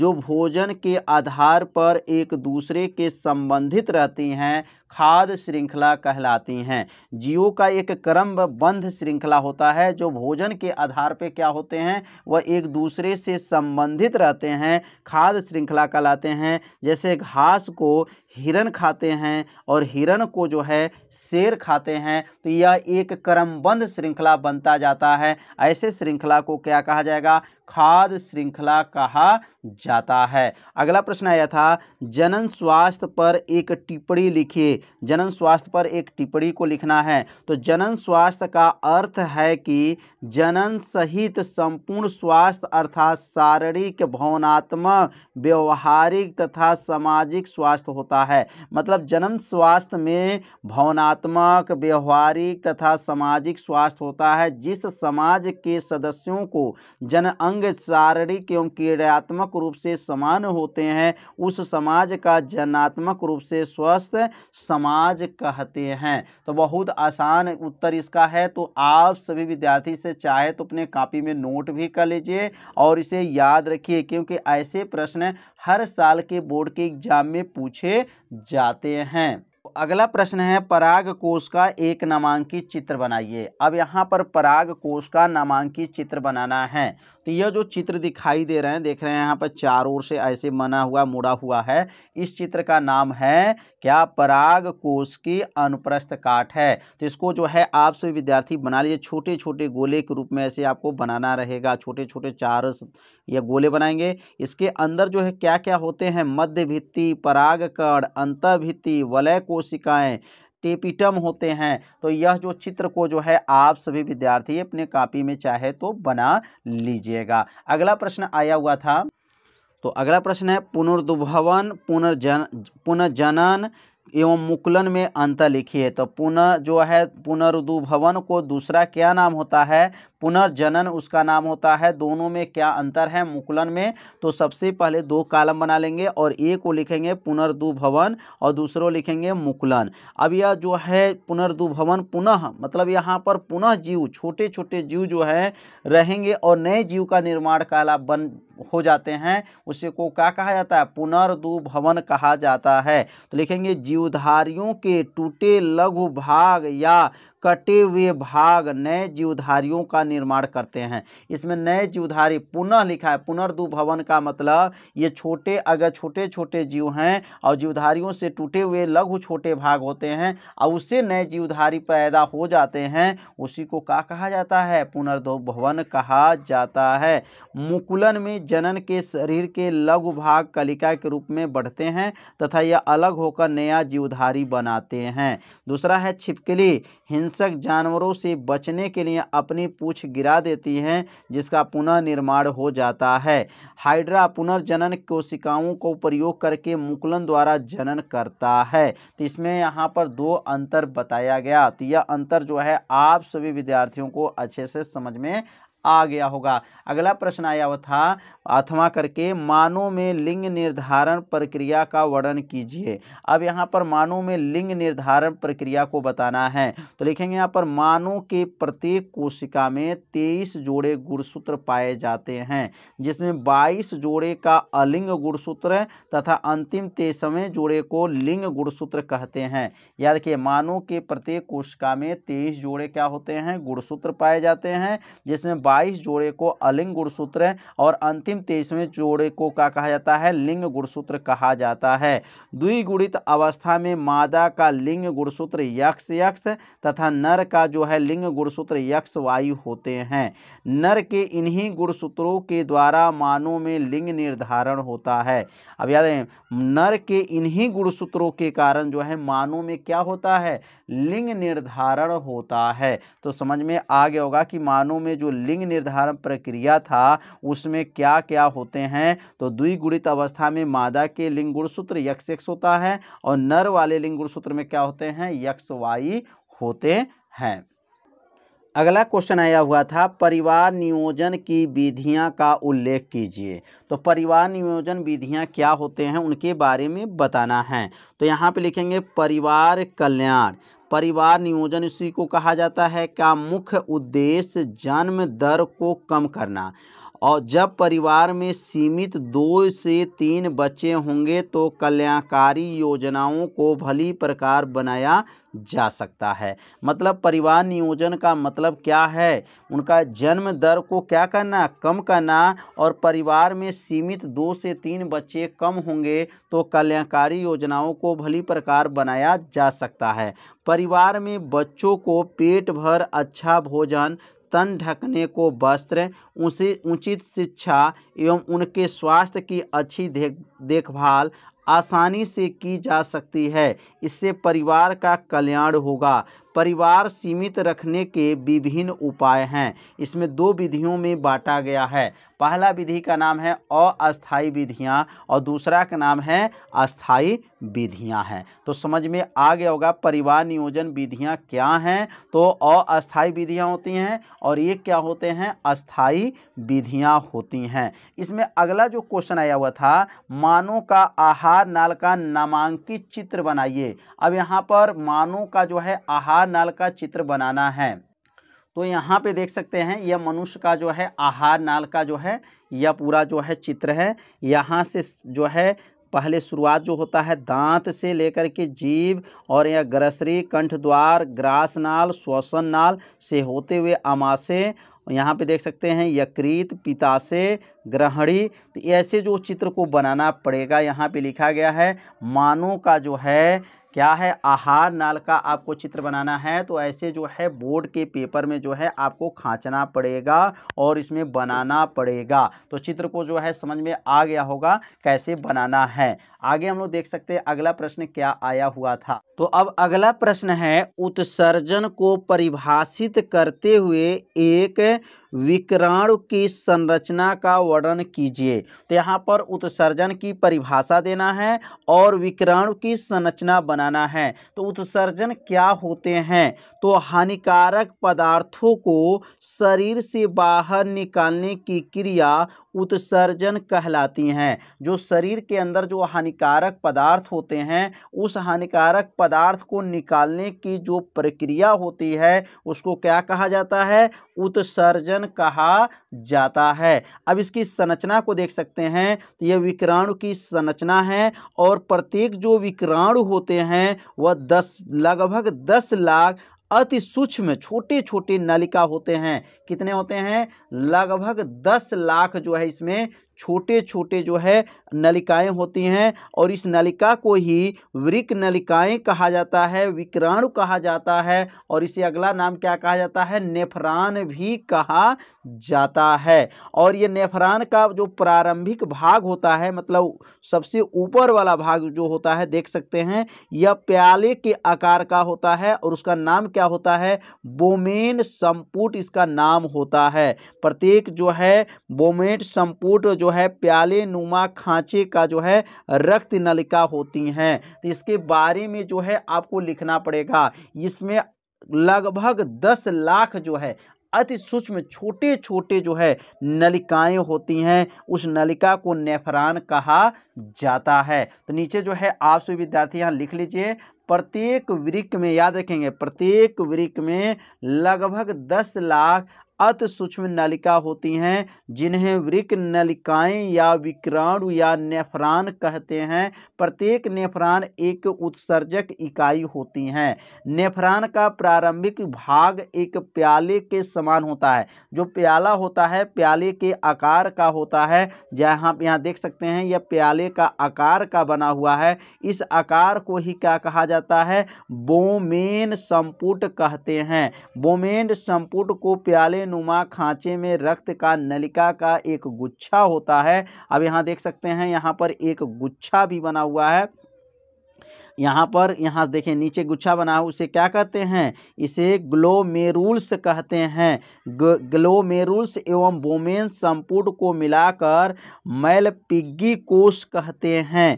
जो भोजन के आधार पर एक दूसरे के संबंधित रहती हैं खाद्य श्रृंखला कहलाती हैं जीवों का एक क्रम बंध श्रृंखला होता है जो भोजन के आधार पर क्या होते हैं वह एक दूसरे से संबंधित रहते हैं खाद्य श्रृंखला कहलाते हैं जैसे घास को हिरण खाते हैं और हिरण को जो है शेर खाते हैं तो यह एक क्रमबंध श्रृंखला बनता जाता है ऐसे श्रृंखला को क्या कहा जाएगा खाद्य श्रृंखला कहा जाता है अगला प्रश्न आया था जनन स्वास्थ्य पर एक टिप्पणी लिखिए जनन स्वास्थ्य पर एक टिप्पणी को लिखना है तो जनन स्वास्थ्य का अर्थ है कि जनन सहित संपूर्ण स्वास्थ्य अर्थात शारीरिक भावनात्मक व्यवहारिक तथा सामाजिक स्वास्थ्य होता है मतलब जनन स्वास्थ्य में भावनात्मक व्यवहारिक तथा सामाजिक स्वास्थ्य होता है जिस समाज के सदस्यों को जन अंग अंग शारीरिक एवं क्रियात्मक रूप से समान होते हैं उस समाज का जनात्मक रूप से स्वस्थ समाज कहते हैं तो बहुत आसान उत्तर इसका है तो आप सभी विद्यार्थी से चाहे तो अपने कापी में नोट भी कर लीजिए और इसे याद रखिए क्योंकि ऐसे प्रश्न हर साल के बोर्ड के एग्जाम में पूछे जाते हैं अगला प्रश्न है पराग कोष का एक नामांकित चित्र बनाइए अब यहाँ पर पराग कोष का नामांकित चित्र बनाना है तो यह जो चित्र दिखाई दे रहे हैं देख रहे हैं यहाँ पर चार ओर से ऐसे मना हुआ मुड़ा हुआ है इस चित्र का नाम है क्या पराग कोश की अनुप्रस्थ काट है तो इसको जो है आप सभी विद्यार्थी बना लीजिए छोटे छोटे गोले के रूप में ऐसे आपको बनाना रहेगा छोटे छोटे चार या गोले बनाएंगे इसके अंदर जो है क्या क्या होते हैं मध्य भित्ति परागकण भित्ति वलय कोशिकाएं टेपिटम होते हैं तो यह जो चित्र को जो है आप सभी विद्यार्थी अपने कापी में चाहे तो बना लीजिएगा अगला प्रश्न आया हुआ था तो अगला प्रश्न है पुनर्दुभवन पुनर्जन पुनर्जनन एवं मुकुलन में अंतर लिखिए तो पुनः जो है पुनरुद्भवन को दूसरा क्या नाम होता है पुनर्जनन उसका नाम होता है दोनों में क्या अंतर है मुकुलन में तो सबसे पहले दो कालम बना लेंगे और एक को लिखेंगे पुनर्दुभवन और दूसरों लिखेंगे मुकुलन अब यह जो है पुनर्दुभवन पुनः मतलब यहाँ पर पुनः जीव छोटे छोटे जीव जो है रहेंगे और नए जीव का निर्माण काला बन हो जाते हैं उसे को क्या कहा जाता है पुनर्दुभवन कहा जाता है तो लिखेंगे जीवधारियों के टूटे लघु भाग या कटे हुए भाग नए जीवधारियों का निर्माण करते हैं इसमें नए जीवधारी पुनः लिखा है पुनर्दुभवन का मतलब ये छोटे अगर छोटे छोटे जीव हैं और जीवधारियों से टूटे हुए लघु छोटे भाग होते हैं और उससे नए जीवधारी पैदा हो जाते हैं उसी को क्या कहा जाता है पुनर्दुभवन कहा जाता है मुकुलन में जनन के शरीर के लघु भाग कलिका के रूप में बढ़ते हैं तथा यह अलग होकर नया जीवधारी बनाते हैं दूसरा है छिपकली हिंसा हिंसक जानवरों से बचने के लिए अपनी पूछ गिरा देती हैं जिसका पुनः निर्माण हो जाता है हाइड्रा पुनर्जनन कोशिकाओं को प्रयोग करके मुकुलन द्वारा जनन करता है तो इसमें यहाँ पर दो अंतर बताया गया तो यह अंतर जो है आप सभी विद्यार्थियों को अच्छे से समझ में आ गया होगा अगला प्रश्न आया हुआ था आत्मा करके मानव में लिंग निर्धारण प्रक्रिया का वर्णन कीजिए अब यहाँ पर मानव में लिंग निर्धारण प्रक्रिया को बताना है तो लिखेंगे यहाँ पर मानव के प्रत्येक कोशिका में तेईस जोड़े गुणसूत्र पाए जाते हैं जिसमें बाईस जोड़े का अलिंग गुणसूत्र तथा अंतिम तेईसवें जोड़े को लिंग गुणसूत्र कहते हैं याद रखिए मानव के प्रत्येक कोशिका में तेईस जोड़े क्या होते हैं गुणसूत्र पाए जाते हैं जिसमें बाईस जोड़े को अलिंग गुणसूत्र और अंतिम तेईसवें जोड़े को क्या कहा जाता है लिंग गुणसूत्र कहा जाता है द्विगुणित अवस्था में मादा का लिंग गुणसूत्र यक्ष यक्ष तथा नर का जो है लिंग गुणसूत्र यक्ष वायु होते हैं नर के इन्हीं गुणसूत्रों के द्वारा मानव में लिंग निर्धारण होता है अब याद है नर के इन्हीं गुणसूत्रों के कारण जो है मानव में क्या होता है लिंग निर्धारण होता है तो समझ में आ गया होगा कि मानव में जो लिंग निर्धारण प्रक्रिया था उसमें क्या क्या होते हैं तो द्विगुणित अवस्था में मादा के लिंग गुणसूत्र यक्ष यक्ष होता है और नर वाले लिंग गुणसूत्र में क्या होते हैं यक्ष वाई होते हैं अगला क्वेश्चन आया हुआ था परिवार नियोजन की विधियां का उल्लेख कीजिए तो परिवार नियोजन विधियां क्या होते हैं उनके बारे में बताना है तो यहाँ पे लिखेंगे परिवार कल्याण परिवार नियोजन इसी को कहा जाता है का मुख्य उद्देश्य जन्म दर को कम करना और जब परिवार में सीमित दो से तीन बच्चे होंगे तो कल्याणकारी योजनाओं को भली प्रकार बनाया जा सकता है मतलब परिवार नियोजन का मतलब क्या है उनका जन्म दर को क्या करना कम करना और परिवार में सीमित दो से तीन बच्चे कम होंगे तो कल्याणकारी योजनाओं को भली प्रकार बनाया जा सकता है परिवार में बच्चों को पेट भर अच्छा भोजन तन ढकने को वस्त्र उसी उचित शिक्षा एवं उनके स्वास्थ्य की अच्छी देख देखभाल आसानी से की जा सकती है इससे परिवार का कल्याण होगा परिवार सीमित रखने के विभिन्न उपाय हैं इसमें दो विधियों में बांटा गया है पहला विधि का नाम है अस्थाई विधियाँ और दूसरा का नाम है अस्थाई विधियाँ हैं तो समझ में आ गया होगा परिवार नियोजन विधियाँ क्या हैं तो अस्थाई विधियाँ होती हैं और ये क्या होते हैं अस्थाई विधियाँ होती हैं इसमें अगला जो क्वेश्चन आया हुआ था मानव का आहार नाल का नामांकित चित्र बनाइए अब यहाँ पर मानव का जो है आहार नाल का चित्र बनाना है तो यहाँ पे देख सकते हैं यह मनुष्य का जो है आहार नाल का जो है यह पूरा जो है चित्र है यहाँ से जो है पहले शुरुआत जो होता है दांत से लेकर के जीव और यह ग्रसरी कंठ द्वार ग्रास नाल श्वसन नाल से होते हुए अमाशय यहाँ पे देख सकते हैं यकृत पिताशे ग्रहणी तो ऐसे जो चित्र को बनाना पड़ेगा यहाँ पे लिखा गया है मानव का जो है क्या है आहार नाल का आपको चित्र बनाना है तो ऐसे जो है बोर्ड के पेपर में जो है आपको खांचना पड़ेगा और इसमें बनाना पड़ेगा तो चित्र को जो है समझ में आ गया होगा कैसे बनाना है आगे हम लोग देख सकते हैं अगला प्रश्न क्या आया हुआ था तो अब अगला प्रश्न है उत्सर्जन को परिभाषित करते हुए एक विकर्ण की संरचना का वर्णन कीजिए तो यहाँ पर उत्सर्जन की परिभाषा देना है और विकर्ण की संरचना बनाना है तो उत्सर्जन क्या होते हैं तो हानिकारक पदार्थों को शरीर से बाहर निकालने की क्रिया उत्सर्जन कहलाती हैं जो शरीर के अंदर जो हानिकारक पदार्थ होते हैं उस हानिकारक पदार्थ को निकालने की जो प्रक्रिया होती है उसको क्या कहा जाता है उत्सर्जन कहा जाता है अब इसकी संरचना को देख सकते हैं तो यह विकराणु की संरचना है और प्रत्येक जो विकराणु होते हैं वह दस लगभग दस लाख अति सूक्ष्म छोटे छोटे नलिका होते हैं कितने होते हैं लगभग दस लाख जो है इसमें छोटे छोटे जो है नलिकाएं होती हैं और इस नलिका को ही वृक नलिकाएं कहा जाता है विकराणु कहा जाता है और इसे अगला नाम क्या कहा जाता है नेफरान भी कहा जाता है और ये नेफरान का जो प्रारंभिक भाग होता है मतलब सबसे ऊपर वाला भाग जो होता है देख सकते हैं यह प्याले के आकार का होता है और उसका नाम क्या होता है बोमेन संपुट इसका नाम होता है प्रत्येक जो है बोमेट संपुट जो जो है प्याले नुमा खांचे का जो है रक्त नलिका होती हैं तो इसके बारे में जो है आपको लिखना पड़ेगा इसमें लगभग दस लाख जो है अति सूक्ष्म छोटे छोटे जो है नलिकाएं होती हैं उस नलिका को नेफरान कहा जाता है तो नीचे जो है आप सभी विद्यार्थी यहाँ लिख लीजिए प्रत्येक वृक्क में याद रखेंगे प्रत्येक वृक्क में लगभग दस लाख अति सूक्ष्म नलिका होती हैं जिन्हें वृक नलिकाएं या विक्राणु या नेफरान कहते हैं प्रत्येक नेफरान एक उत्सर्जक इकाई होती हैं नेफरान का प्रारंभिक भाग एक प्याले के समान होता है जो प्याला होता है प्याले के आकार का होता है जहाँ आप यहाँ देख सकते हैं यह प्याले का आकार का बना हुआ है इस आकार को ही क्या कहा जाता है बोमेन संपुट कहते हैं बोमेन संपुट को प्याले नुमा खांचे में रक्त का नलिका का एक गुच्छा होता है अब यहाँ देख सकते हैं यहाँ पर एक गुच्छा भी बना हुआ है यहाँ पर यहाँ देखें नीचे गुच्छा बना है उसे क्या कहते हैं इसे ग्लोमेरुल्स कहते हैं ग्लोमेरुल्स एवं बोमेन संपुट को मिलाकर मैल पिग्गी कोष कहते हैं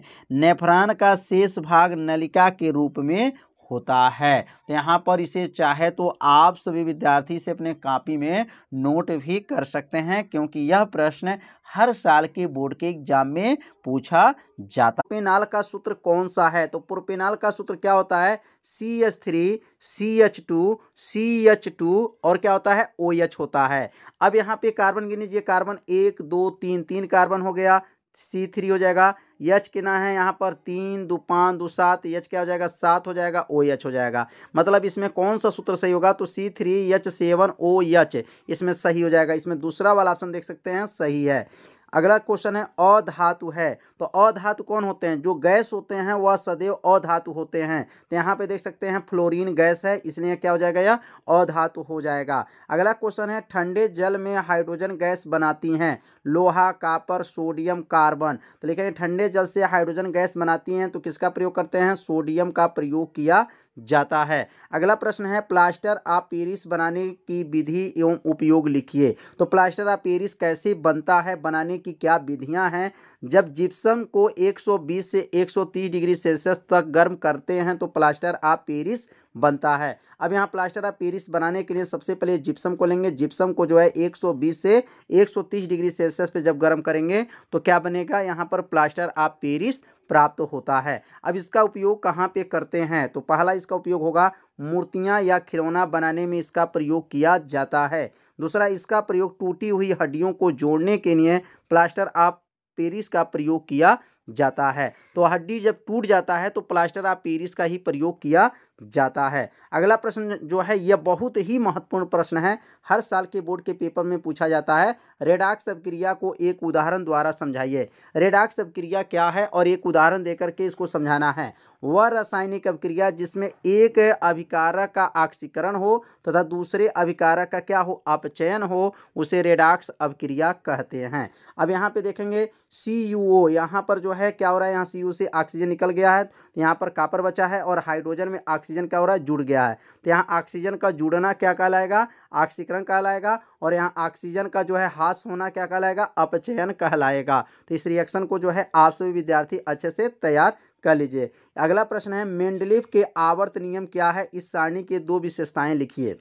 नेफ्रान का शेष भाग नलिका के रूप में होता है तो यहाँ पर इसे चाहे तो आप सभी विद्यार्थी से अपने कापी में नोट भी कर सकते हैं क्योंकि यह प्रश्न हर साल के बोर्ड के एग्जाम में पूछा जाता पेनाल का सूत्र कौन सा है तो पुरपेनाल का सूत्र क्या होता है C H three C H two C H two और क्या होता है ओ एच होता है अब यहाँ पे कार्बन गिन लीजिए कार्बन एक दो तीन तीन कार्बन हो गया सी थ्री हो जाएगा यच कितना है यहाँ पर तीन दो पाँच दो सात यच क्या हो जाएगा सात हो जाएगा ओ एच हो जाएगा मतलब इसमें कौन सा सूत्र सही होगा तो सी थ्री यच सेवन ओ यच इसमें सही हो जाएगा इसमें दूसरा वाला ऑप्शन देख सकते हैं सही है अगला क्वेश्चन है अधातु है तो अधातु कौन होते हैं जो गैस होते हैं वह सदैव अधातु होते हैं तो यहाँ पे देख सकते हैं फ्लोरीन गैस है इसलिए क्या हो जाएगा यह अधातु हो जाएगा अगला क्वेश्चन है ठंडे जल में हाइड्रोजन गैस बनाती हैं लोहा कापर सोडियम कार्बन तो लिखेंगे ठंडे जल से हाइड्रोजन गैस बनाती हैं तो किसका प्रयोग करते हैं सोडियम का प्रयोग किया जाता है अगला प्रश्न है प्लास्टर ऑफ पेरिस बनाने की विधि एवं उपयोग लिखिए तो प्लास्टर ऑफ पेरिस कैसे बनता है बनाने की क्या विधियां हैं जब जिप्सम को 120 से 130 डिग्री सेल्सियस तक गर्म करते हैं तो प्लास्टर ऑफ पेरिस बनता है अब यहाँ प्लास्टर ऑफ पेरिस बनाने के लिए सबसे पहले जिप्सम को लेंगे जिप्सम को जो है 120 से 130 डिग्री सेल्सियस पे जब गर्म करेंगे तो क्या बनेगा यहाँ पर प्लास्टर ऑफ पेरिस प्राप्त होता है अब इसका उपयोग कहाँ पे करते हैं तो पहला इसका उपयोग होगा मूर्तियाँ या खिलौना बनाने में इसका प्रयोग किया जाता है दूसरा इसका प्रयोग टूटी हुई हड्डियों को जोड़ने के लिए प्लास्टर ऑफ पेरिस का प्रयोग किया जाता है तो हड्डी जब टूट जाता है तो प्लास्टर ऑफ पेरिस का ही प्रयोग किया जाता है अगला प्रश्न जो है यह बहुत ही महत्वपूर्ण प्रश्न है हर साल के बोर्ड के पेपर में पूछा जाता है रेडाक सबक्रिया को एक उदाहरण द्वारा समझाइए रेडाक सबक्रिया क्या है और एक उदाहरण देकर के इसको समझाना है वह रासायनिक अभिक्रिया जिसमें एक अभिकारक का आक्सीकरण हो तथा दूसरे अभिकारक का क्या हो अपचयन हो उसे रेडाक्स अभिक्रिया कहते हैं अब यहाँ पे देखेंगे सी यू ओ यहाँ पर जो है क्या हो रहा है यहाँ सी यू से ऑक्सीजन निकल गया है यहाँ पर कापर बचा है और हाइड्रोजन में ऑक्सी ऑक्सीजन क्या हो रहा है जुड़ गया है तो यहाँ ऑक्सीजन का जुड़ना क्या कहलाएगा ऑक्सीकरण कहलाएगा और यहाँ ऑक्सीजन का जो है हास होना क्या कहलाएगा अपचयन कहलाएगा तो इस रिएक्शन को जो है आप सभी विद्यार्थी अच्छे से तैयार कर लीजिए अगला प्रश्न है मेंडलिफ के आवर्त नियम क्या है इस सारणी के दो विशेषताएँ लिखिए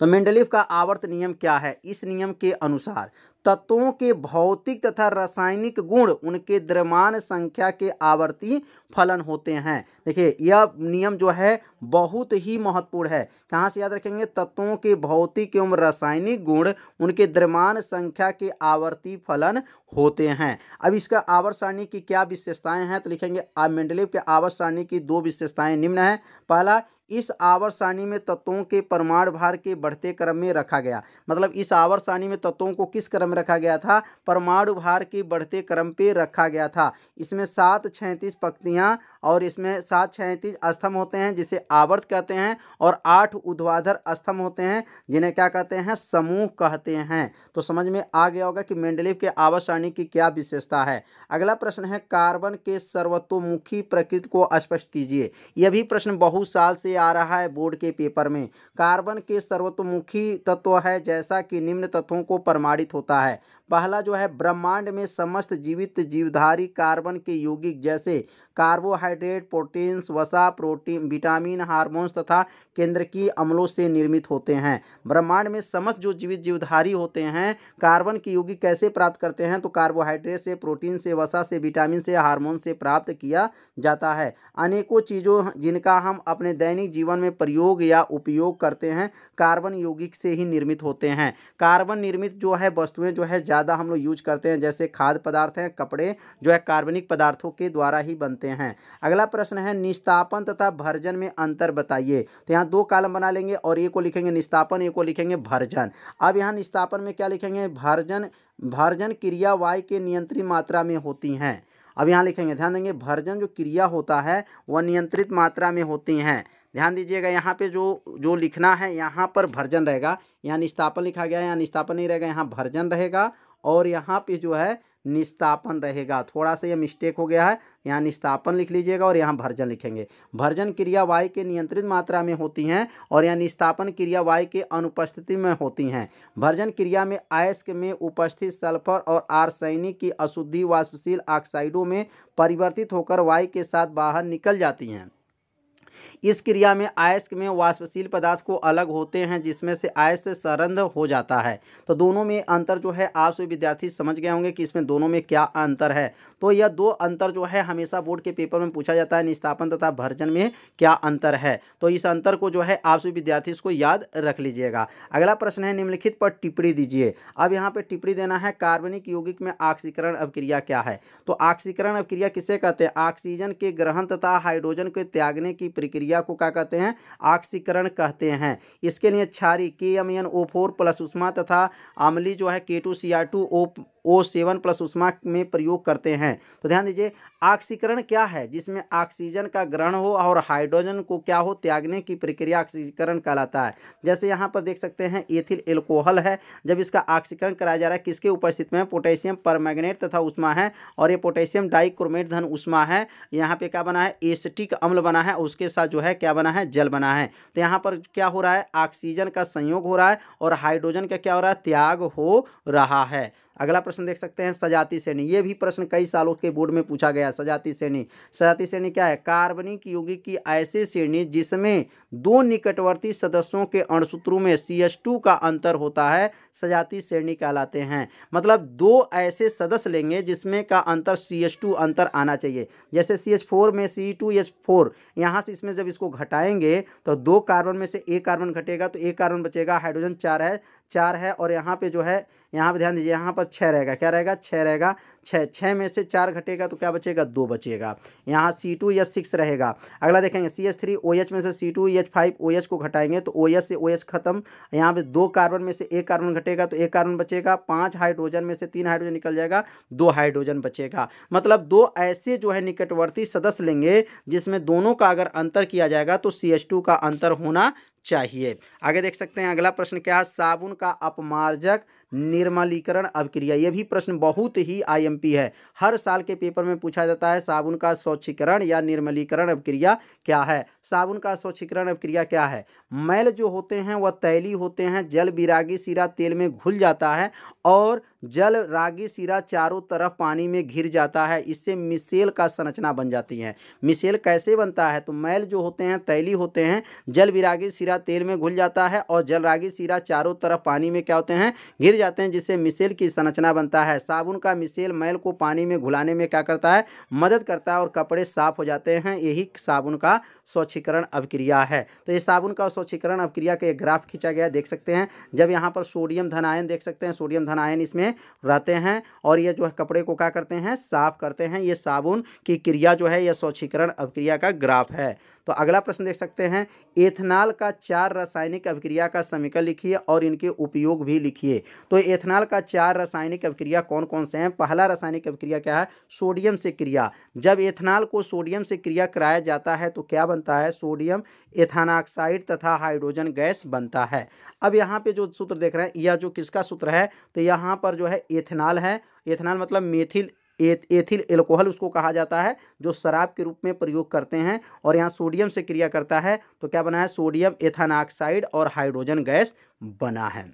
तो मेंडलिफ का आवर्त नियम क्या है इस नियम के अनुसार तत्वों के भौतिक तथा रासायनिक गुण उनके द्रव्यमान संख्या के आवर्ती फलन होते हैं देखिए यह नियम जो है बहुत ही महत्वपूर्ण है कहाँ से याद रखेंगे तत्वों के भौतिक एवं रासायनिक गुण उनके द्रव्यमान संख्या के आवर्ती फलन होते हैं अब इसका आवर्त सारणी की क्या विशेषताएं हैं तो लिखेंगे मेंडलेव के आवर्त सारणी की दो विशेषताएं निम्न है पहला इस आवर में तत्वों के परमाणु भार के बढ़ते क्रम में रखा गया मतलब इस आवर में तत्वों को किस क्रम में रखा गया था परमाणु भार के बढ़ते क्रम पे रखा गया था इसमें सात छैंतीस पक्तियाँ और इसमें सात छैंतीस अस्थम होते हैं जिसे आवर्त कहते हैं और आठ उध्वाधर अस्थम होते हैं जिन्हें क्या कहते हैं समूह कहते हैं तो समझ में आ गया होगा कि मेंडलिव के आवर की क्या विशेषता है अगला प्रश्न है कार्बन के सर्वतोमुखी प्रकृति को स्पष्ट कीजिए यह भी प्रश्न बहुत साल से आ रहा है बोर्ड के पेपर में कार्बन के सर्वतोमुखी तत्व है जैसा कि निम्न तत्वों को प्रमाणित होता है पहला जो है ब्रह्मांड में समस्त जीवित जीवधारी कार्बन के यौगिक जैसे कार्बोहाइड्रेट प्रोटीन्स वसा प्रोटीन विटामिन हार्मोन्स तथा केंद्र की अम्लों से निर्मित होते हैं ब्रह्मांड में समस्त जो जीवित जीवधारी होते हैं कार्बन के यौगिक कैसे प्राप्त करते हैं तो कार्बोहाइड्रेट से प्रोटीन से वसा से विटामिन से हार्मोन से प्राप्त किया जाता है अनेकों चीज़ों जिनका हम अपने दैनिक जीवन में प्रयोग या उपयोग करते हैं कार्बन यौगिक से ही निर्मित होते हैं कार्बन निर्मित जो है वस्तुएं जो है ज़्यादा ज़्यादा हम लोग यूज करते हैं जैसे खाद्य पदार्थ हैं कपड़े जो है कार्बनिक पदार्थों के द्वारा ही बनते हैं अगला प्रश्न है निस्तापन तथा भर्जन में अंतर बताइए तो यहाँ दो कालम बना लेंगे और ए को लिखेंगे निस्तापन ए को लिखेंगे भर्जन अब यहाँ निस्तापन में क्या लिखेंगे भर्जन भर्जन क्रिया वाय के नियंत्रित मात्रा में होती हैं अब यहाँ लिखेंगे ध्यान देंगे भर्जन जो क्रिया होता है वह नियंत्रित मात्रा में होती हैं ध्यान दीजिएगा यहाँ पे जो जो लिखना है यहाँ पर भर्जन रहेगा यहाँ निस्तापन लिखा गया है यहाँ निस्तापन नहीं रहेगा यहाँ भर्जन रहेगा और यहाँ पे जो है निस्तापन रहेगा थोड़ा सा ये मिस्टेक हो गया है यहाँ निस्तापन लिख लीजिएगा और यहाँ भर्जन लिखेंगे भर्जन क्रिया वाई के नियंत्रित मात्रा में होती हैं और यहाँ निस्तापन क्रिया वाई के अनुपस्थिति में होती हैं भर्जन क्रिया में आयस्क में उपस्थित सल्फर और आरसैनिक की अशुद्धि वाष्पशील ऑक्साइडों में परिवर्तित होकर वाई के साथ बाहर निकल जाती हैं इस क्रिया में आयस्क में वाष्पशील पदार्थ को अलग होते हैं जिसमें से आयस्क सरंध हो जाता है तो दोनों में अंतर जो है आप सभी विद्यार्थी समझ गए होंगे कि इसमें दोनों में क्या अंतर है तो यह दो अंतर जो है हमेशा बोर्ड के पेपर में पूछा जाता है निस्तापन तथा भर्जन में क्या अंतर है तो इस अंतर को जो है आप सभी विद्यार्थी इसको याद रख लीजिएगा अगला प्रश्न है निम्नलिखित पर टिप्पणी दीजिए अब यहाँ पर टिप्पणी देना है कार्बनिक यौगिक में ऑक्सीकरण अवक्रिया क्या है तो ऑक्सीकरण अवक्रिया किसे कहते हैं ऑक्सीजन के ग्रहण तथा हाइड्रोजन के त्यागने की प्रक्रिया क्रिया को क्या कहते हैं ऑक्सीकरण कहते हैं इसके लिए क्षारी के M N O four plus उष्मा तथा आमली जो है K two C R two O O seven plus उष्मा में प्रयोग करते हैं तो ध्यान दीजिए ऑक्सीकरण क्या है जिसमें ऑक्सीजन का ग्रहण हो और हाइड्रोजन को क्या हो त्यागने की प्रक्रिया ऑक्सीकरण कहलाता है जैसे यहाँ पर देख सकते हैं एथिल एल्कोहल है जब इसका ऑक्सीकरण कराया जा रहा है किसके उपस्थिति में पोटेशियम पर तथा उष्मा है और ये पोटेशियम डाइक्रोमेट धन उष्मा है यहाँ पर क्या बना है एसिटिक अम्ल बना है उसके साथ जो है क्या बना है जल बना है तो यहाँ पर क्या हो रहा है ऑक्सीजन का संयोग हो रहा है और हाइड्रोजन का क्या हो रहा है त्याग हो रहा है अगला प्रश्न देख सकते हैं सजाती श्रेणी ये भी प्रश्न कई सालों के बोर्ड में पूछा गया सजाती श्रेणी सजाती श्रेणी क्या है कार्बनिक यौगिक की ऐसी श्रेणी जिसमें दो निकटवर्ती सदस्यों के अणसूत्रों में सी का अंतर होता है सजाती श्रेणी कहलाते हैं मतलब दो ऐसे सदस्य लेंगे जिसमें का अंतर सी अंतर आना चाहिए जैसे सी में सी टू एच फोर यहाँ से इसमें जब इसको घटाएंगे तो दो कार्बन में से एक कार्बन घटेगा तो एक कार्बन बचेगा हाइड्रोजन चार है चार है और यहाँ पे जो है यहाँ पे ध्यान दीजिए यहाँ पर छः रहेगा क्या रहेगा छः रहेगा छः छः में से चार घटेगा तो क्या बचेगा दो बचेगा यहाँ सी टू या सिक्स रहेगा अगला देखेंगे C H three O H में से C two H five O H को घटाएंगे तो ओ एच से ओ एच खत्म यहाँ पे दो कार्बन में से एक कार्बन घटेगा तो एक कार्बन बचेगा पाँच हाइड्रोजन में से तीन हाइड्रोजन निकल जाएगा दो हाइड्रोजन बचेगा मतलब दो ऐसे जो है निकटवर्ती सदस्य लेंगे जिसमें दोनों का अगर अंतर किया जाएगा तो सी एच टू का अंतर होना चाहिए आगे देख सकते हैं अगला प्रश्न क्या है साबुन का अपमार्जक निर्मलीकरण अभिक्रिया यह भी प्रश्न बहुत ही आईएमपी है हर साल के पेपर में पूछा जाता है साबुन का स्वच्छीकरण या निर्मलीकरण अभिक्रिया क्या है साबुन का स्वच्छीकरण अभिक्रिया क्या है मैल जो होते हैं वह तैली होते हैं जल विरागी सिरा तेल में घुल जाता है और जल रागी सिरा चारों तरफ पानी में घिर जाता है इससे मिसेल का संरचना बन जाती है मिसेल कैसे बनता है तो मैल जो होते हैं तैली होते हैं जल विरागी सिरा तेल में घुल जाता है और जल रागी सिरा चारों तरफ पानी में क्या होते हैं घिर जाते हैं जिससे मिसेल की संरचना बनता है साबुन का मिसेल मैल को पानी में घुलाने में क्या करता है मदद करता है और कपड़े साफ हो जाते हैं यही साबुन का स्वच्छीकरण अभिक्रिया है तो ये साबुन का स्वच्छीकरण अभिक्रिया का एक ग्राफ खींचा गया देख सकते हैं जब यहाँ पर सोडियम धनायन देख सकते हैं सोडियम धनायन इसमें रहते हैं और ये जो है कपड़े को क्या करते हैं साफ करते हैं ये साबुन की क्रिया जो है यह स्वच्छीकरण अभिक्रिया का ग्राफ है तो अगला प्रश्न देख सकते हैं एथनॉल का चार रासायनिक अभिक्रिया का समीकरण लिखिए और इनके उपयोग भी लिखिए तो एथनॉल का चार रासायनिक अभिक्रिया कौन कौन से हैं पहला रासायनिक अभिक्रिया क्या है सोडियम से क्रिया जब एथनॉल को सोडियम से क्रिया कराया जाता है तो क्या बनता है सोडियम एथानाक्साइड तथा हाइड्रोजन गैस बनता है अब यहाँ पे जो सूत्र देख रहे हैं यह जो किसका सूत्र है तो यहाँ पर जो है एथेनॉल है एथनॉल मतलब मेथिल एथिल एल्कोहल उसको कहा जाता है जो शराब के रूप में प्रयोग करते हैं और यहाँ सोडियम से क्रिया करता है तो क्या बना है सोडियम एथानाक्साइड और हाइड्रोजन गैस बना है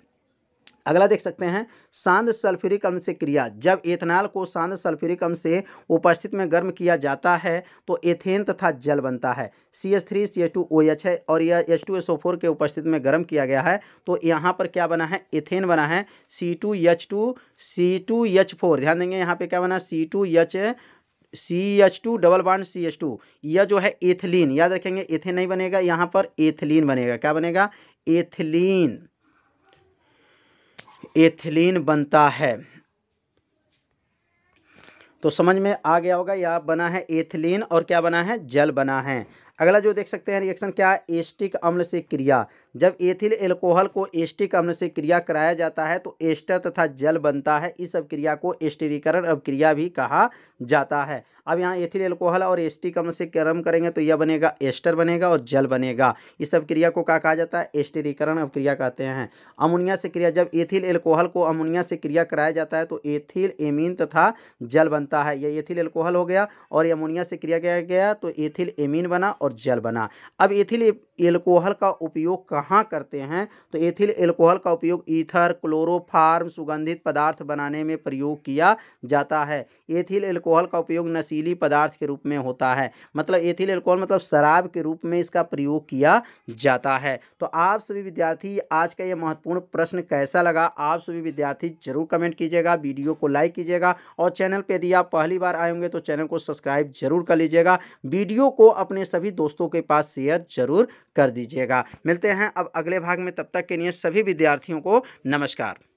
अगला देख सकते हैं सांद सल्फ्यूरिक अम्ल से क्रिया जब एथेनॉल को सांद सल्फ्यूरिक अम्ल से उपस्थित में गर्म किया जाता है तो एथेन तथा जल बनता है C S three C S two O H है और यह H two S O four के उपस्थित में गर्म किया गया है तो यहाँ पर क्या बना है एथेन बना है C two H two C two H four ध्यान देंगे यहाँ पर क्या बना C two H C H two double bond C H to यह जो है एथिलीन याद रखेंगे एथेन नहीं बनेगा यहाँ पर एथिलीन बनेगा क्या बनेगा एथिलीन एथिलीन बनता है तो समझ में आ गया होगा यह बना है एथिलीन और क्या बना है जल बना है अगला जो देख सकते हैं रिएक्शन क्या है एस्टिक अम्ल से क्रिया जब एथिल एल्कोहल को एस्टिक अम्ल से क्रिया कराया जाता है तो एस्टर तथा जल बनता है इस अवक्रिया को एस्टरीकरण अवक्रिया भी कहा जाता है अब यहाँ एथिल एल्कोहल और एस्टिक अम्ल से क्रम करेंगे तो यह बनेगा एस्टर बनेगा और जल बनेगा इस अवक्रिया को क्या कहा जाता है एस्टरीकरण अवक्रिया कहते हैं अमोनिया से क्रिया जब एथिल एल्कोहल को अमोनिया से क्रिया कराया जाता है तो एथिल एमीन तथा जल बनता है यह एथिल एल्कोहल हो गया और अमोनिया से क्रिया किया गया तो एथिल एमीन बना और जल बना अब एथिल एल्कोहल का उपयोग कहाँ करते हैं तो एथिल एल्कोहल का उपयोग ईथर क्लोरोफार्म सुगंधित पदार्थ बनाने में प्रयोग किया जाता है एथिल एल्कोहल का उपयोग नशीली पदार्थ के रूप में होता है मतलब एथिल एल्कोहल मतलब शराब के रूप में इसका प्रयोग किया जाता है तो आप सभी विद्यार्थी आज का यह महत्वपूर्ण प्रश्न कैसा लगा आप सभी विद्यार्थी जरूर कमेंट कीजिएगा वीडियो को लाइक कीजिएगा और चैनल पर यदि आप पहली बार आए होंगे तो चैनल को सब्सक्राइब जरूर कर लीजिएगा वीडियो को अपने सभी दोस्तों के पास शेयर जरूर कर दीजिएगा मिलते हैं हैं अब अगले भाग में तब तक के लिए सभी विद्यार्थियों को नमस्कार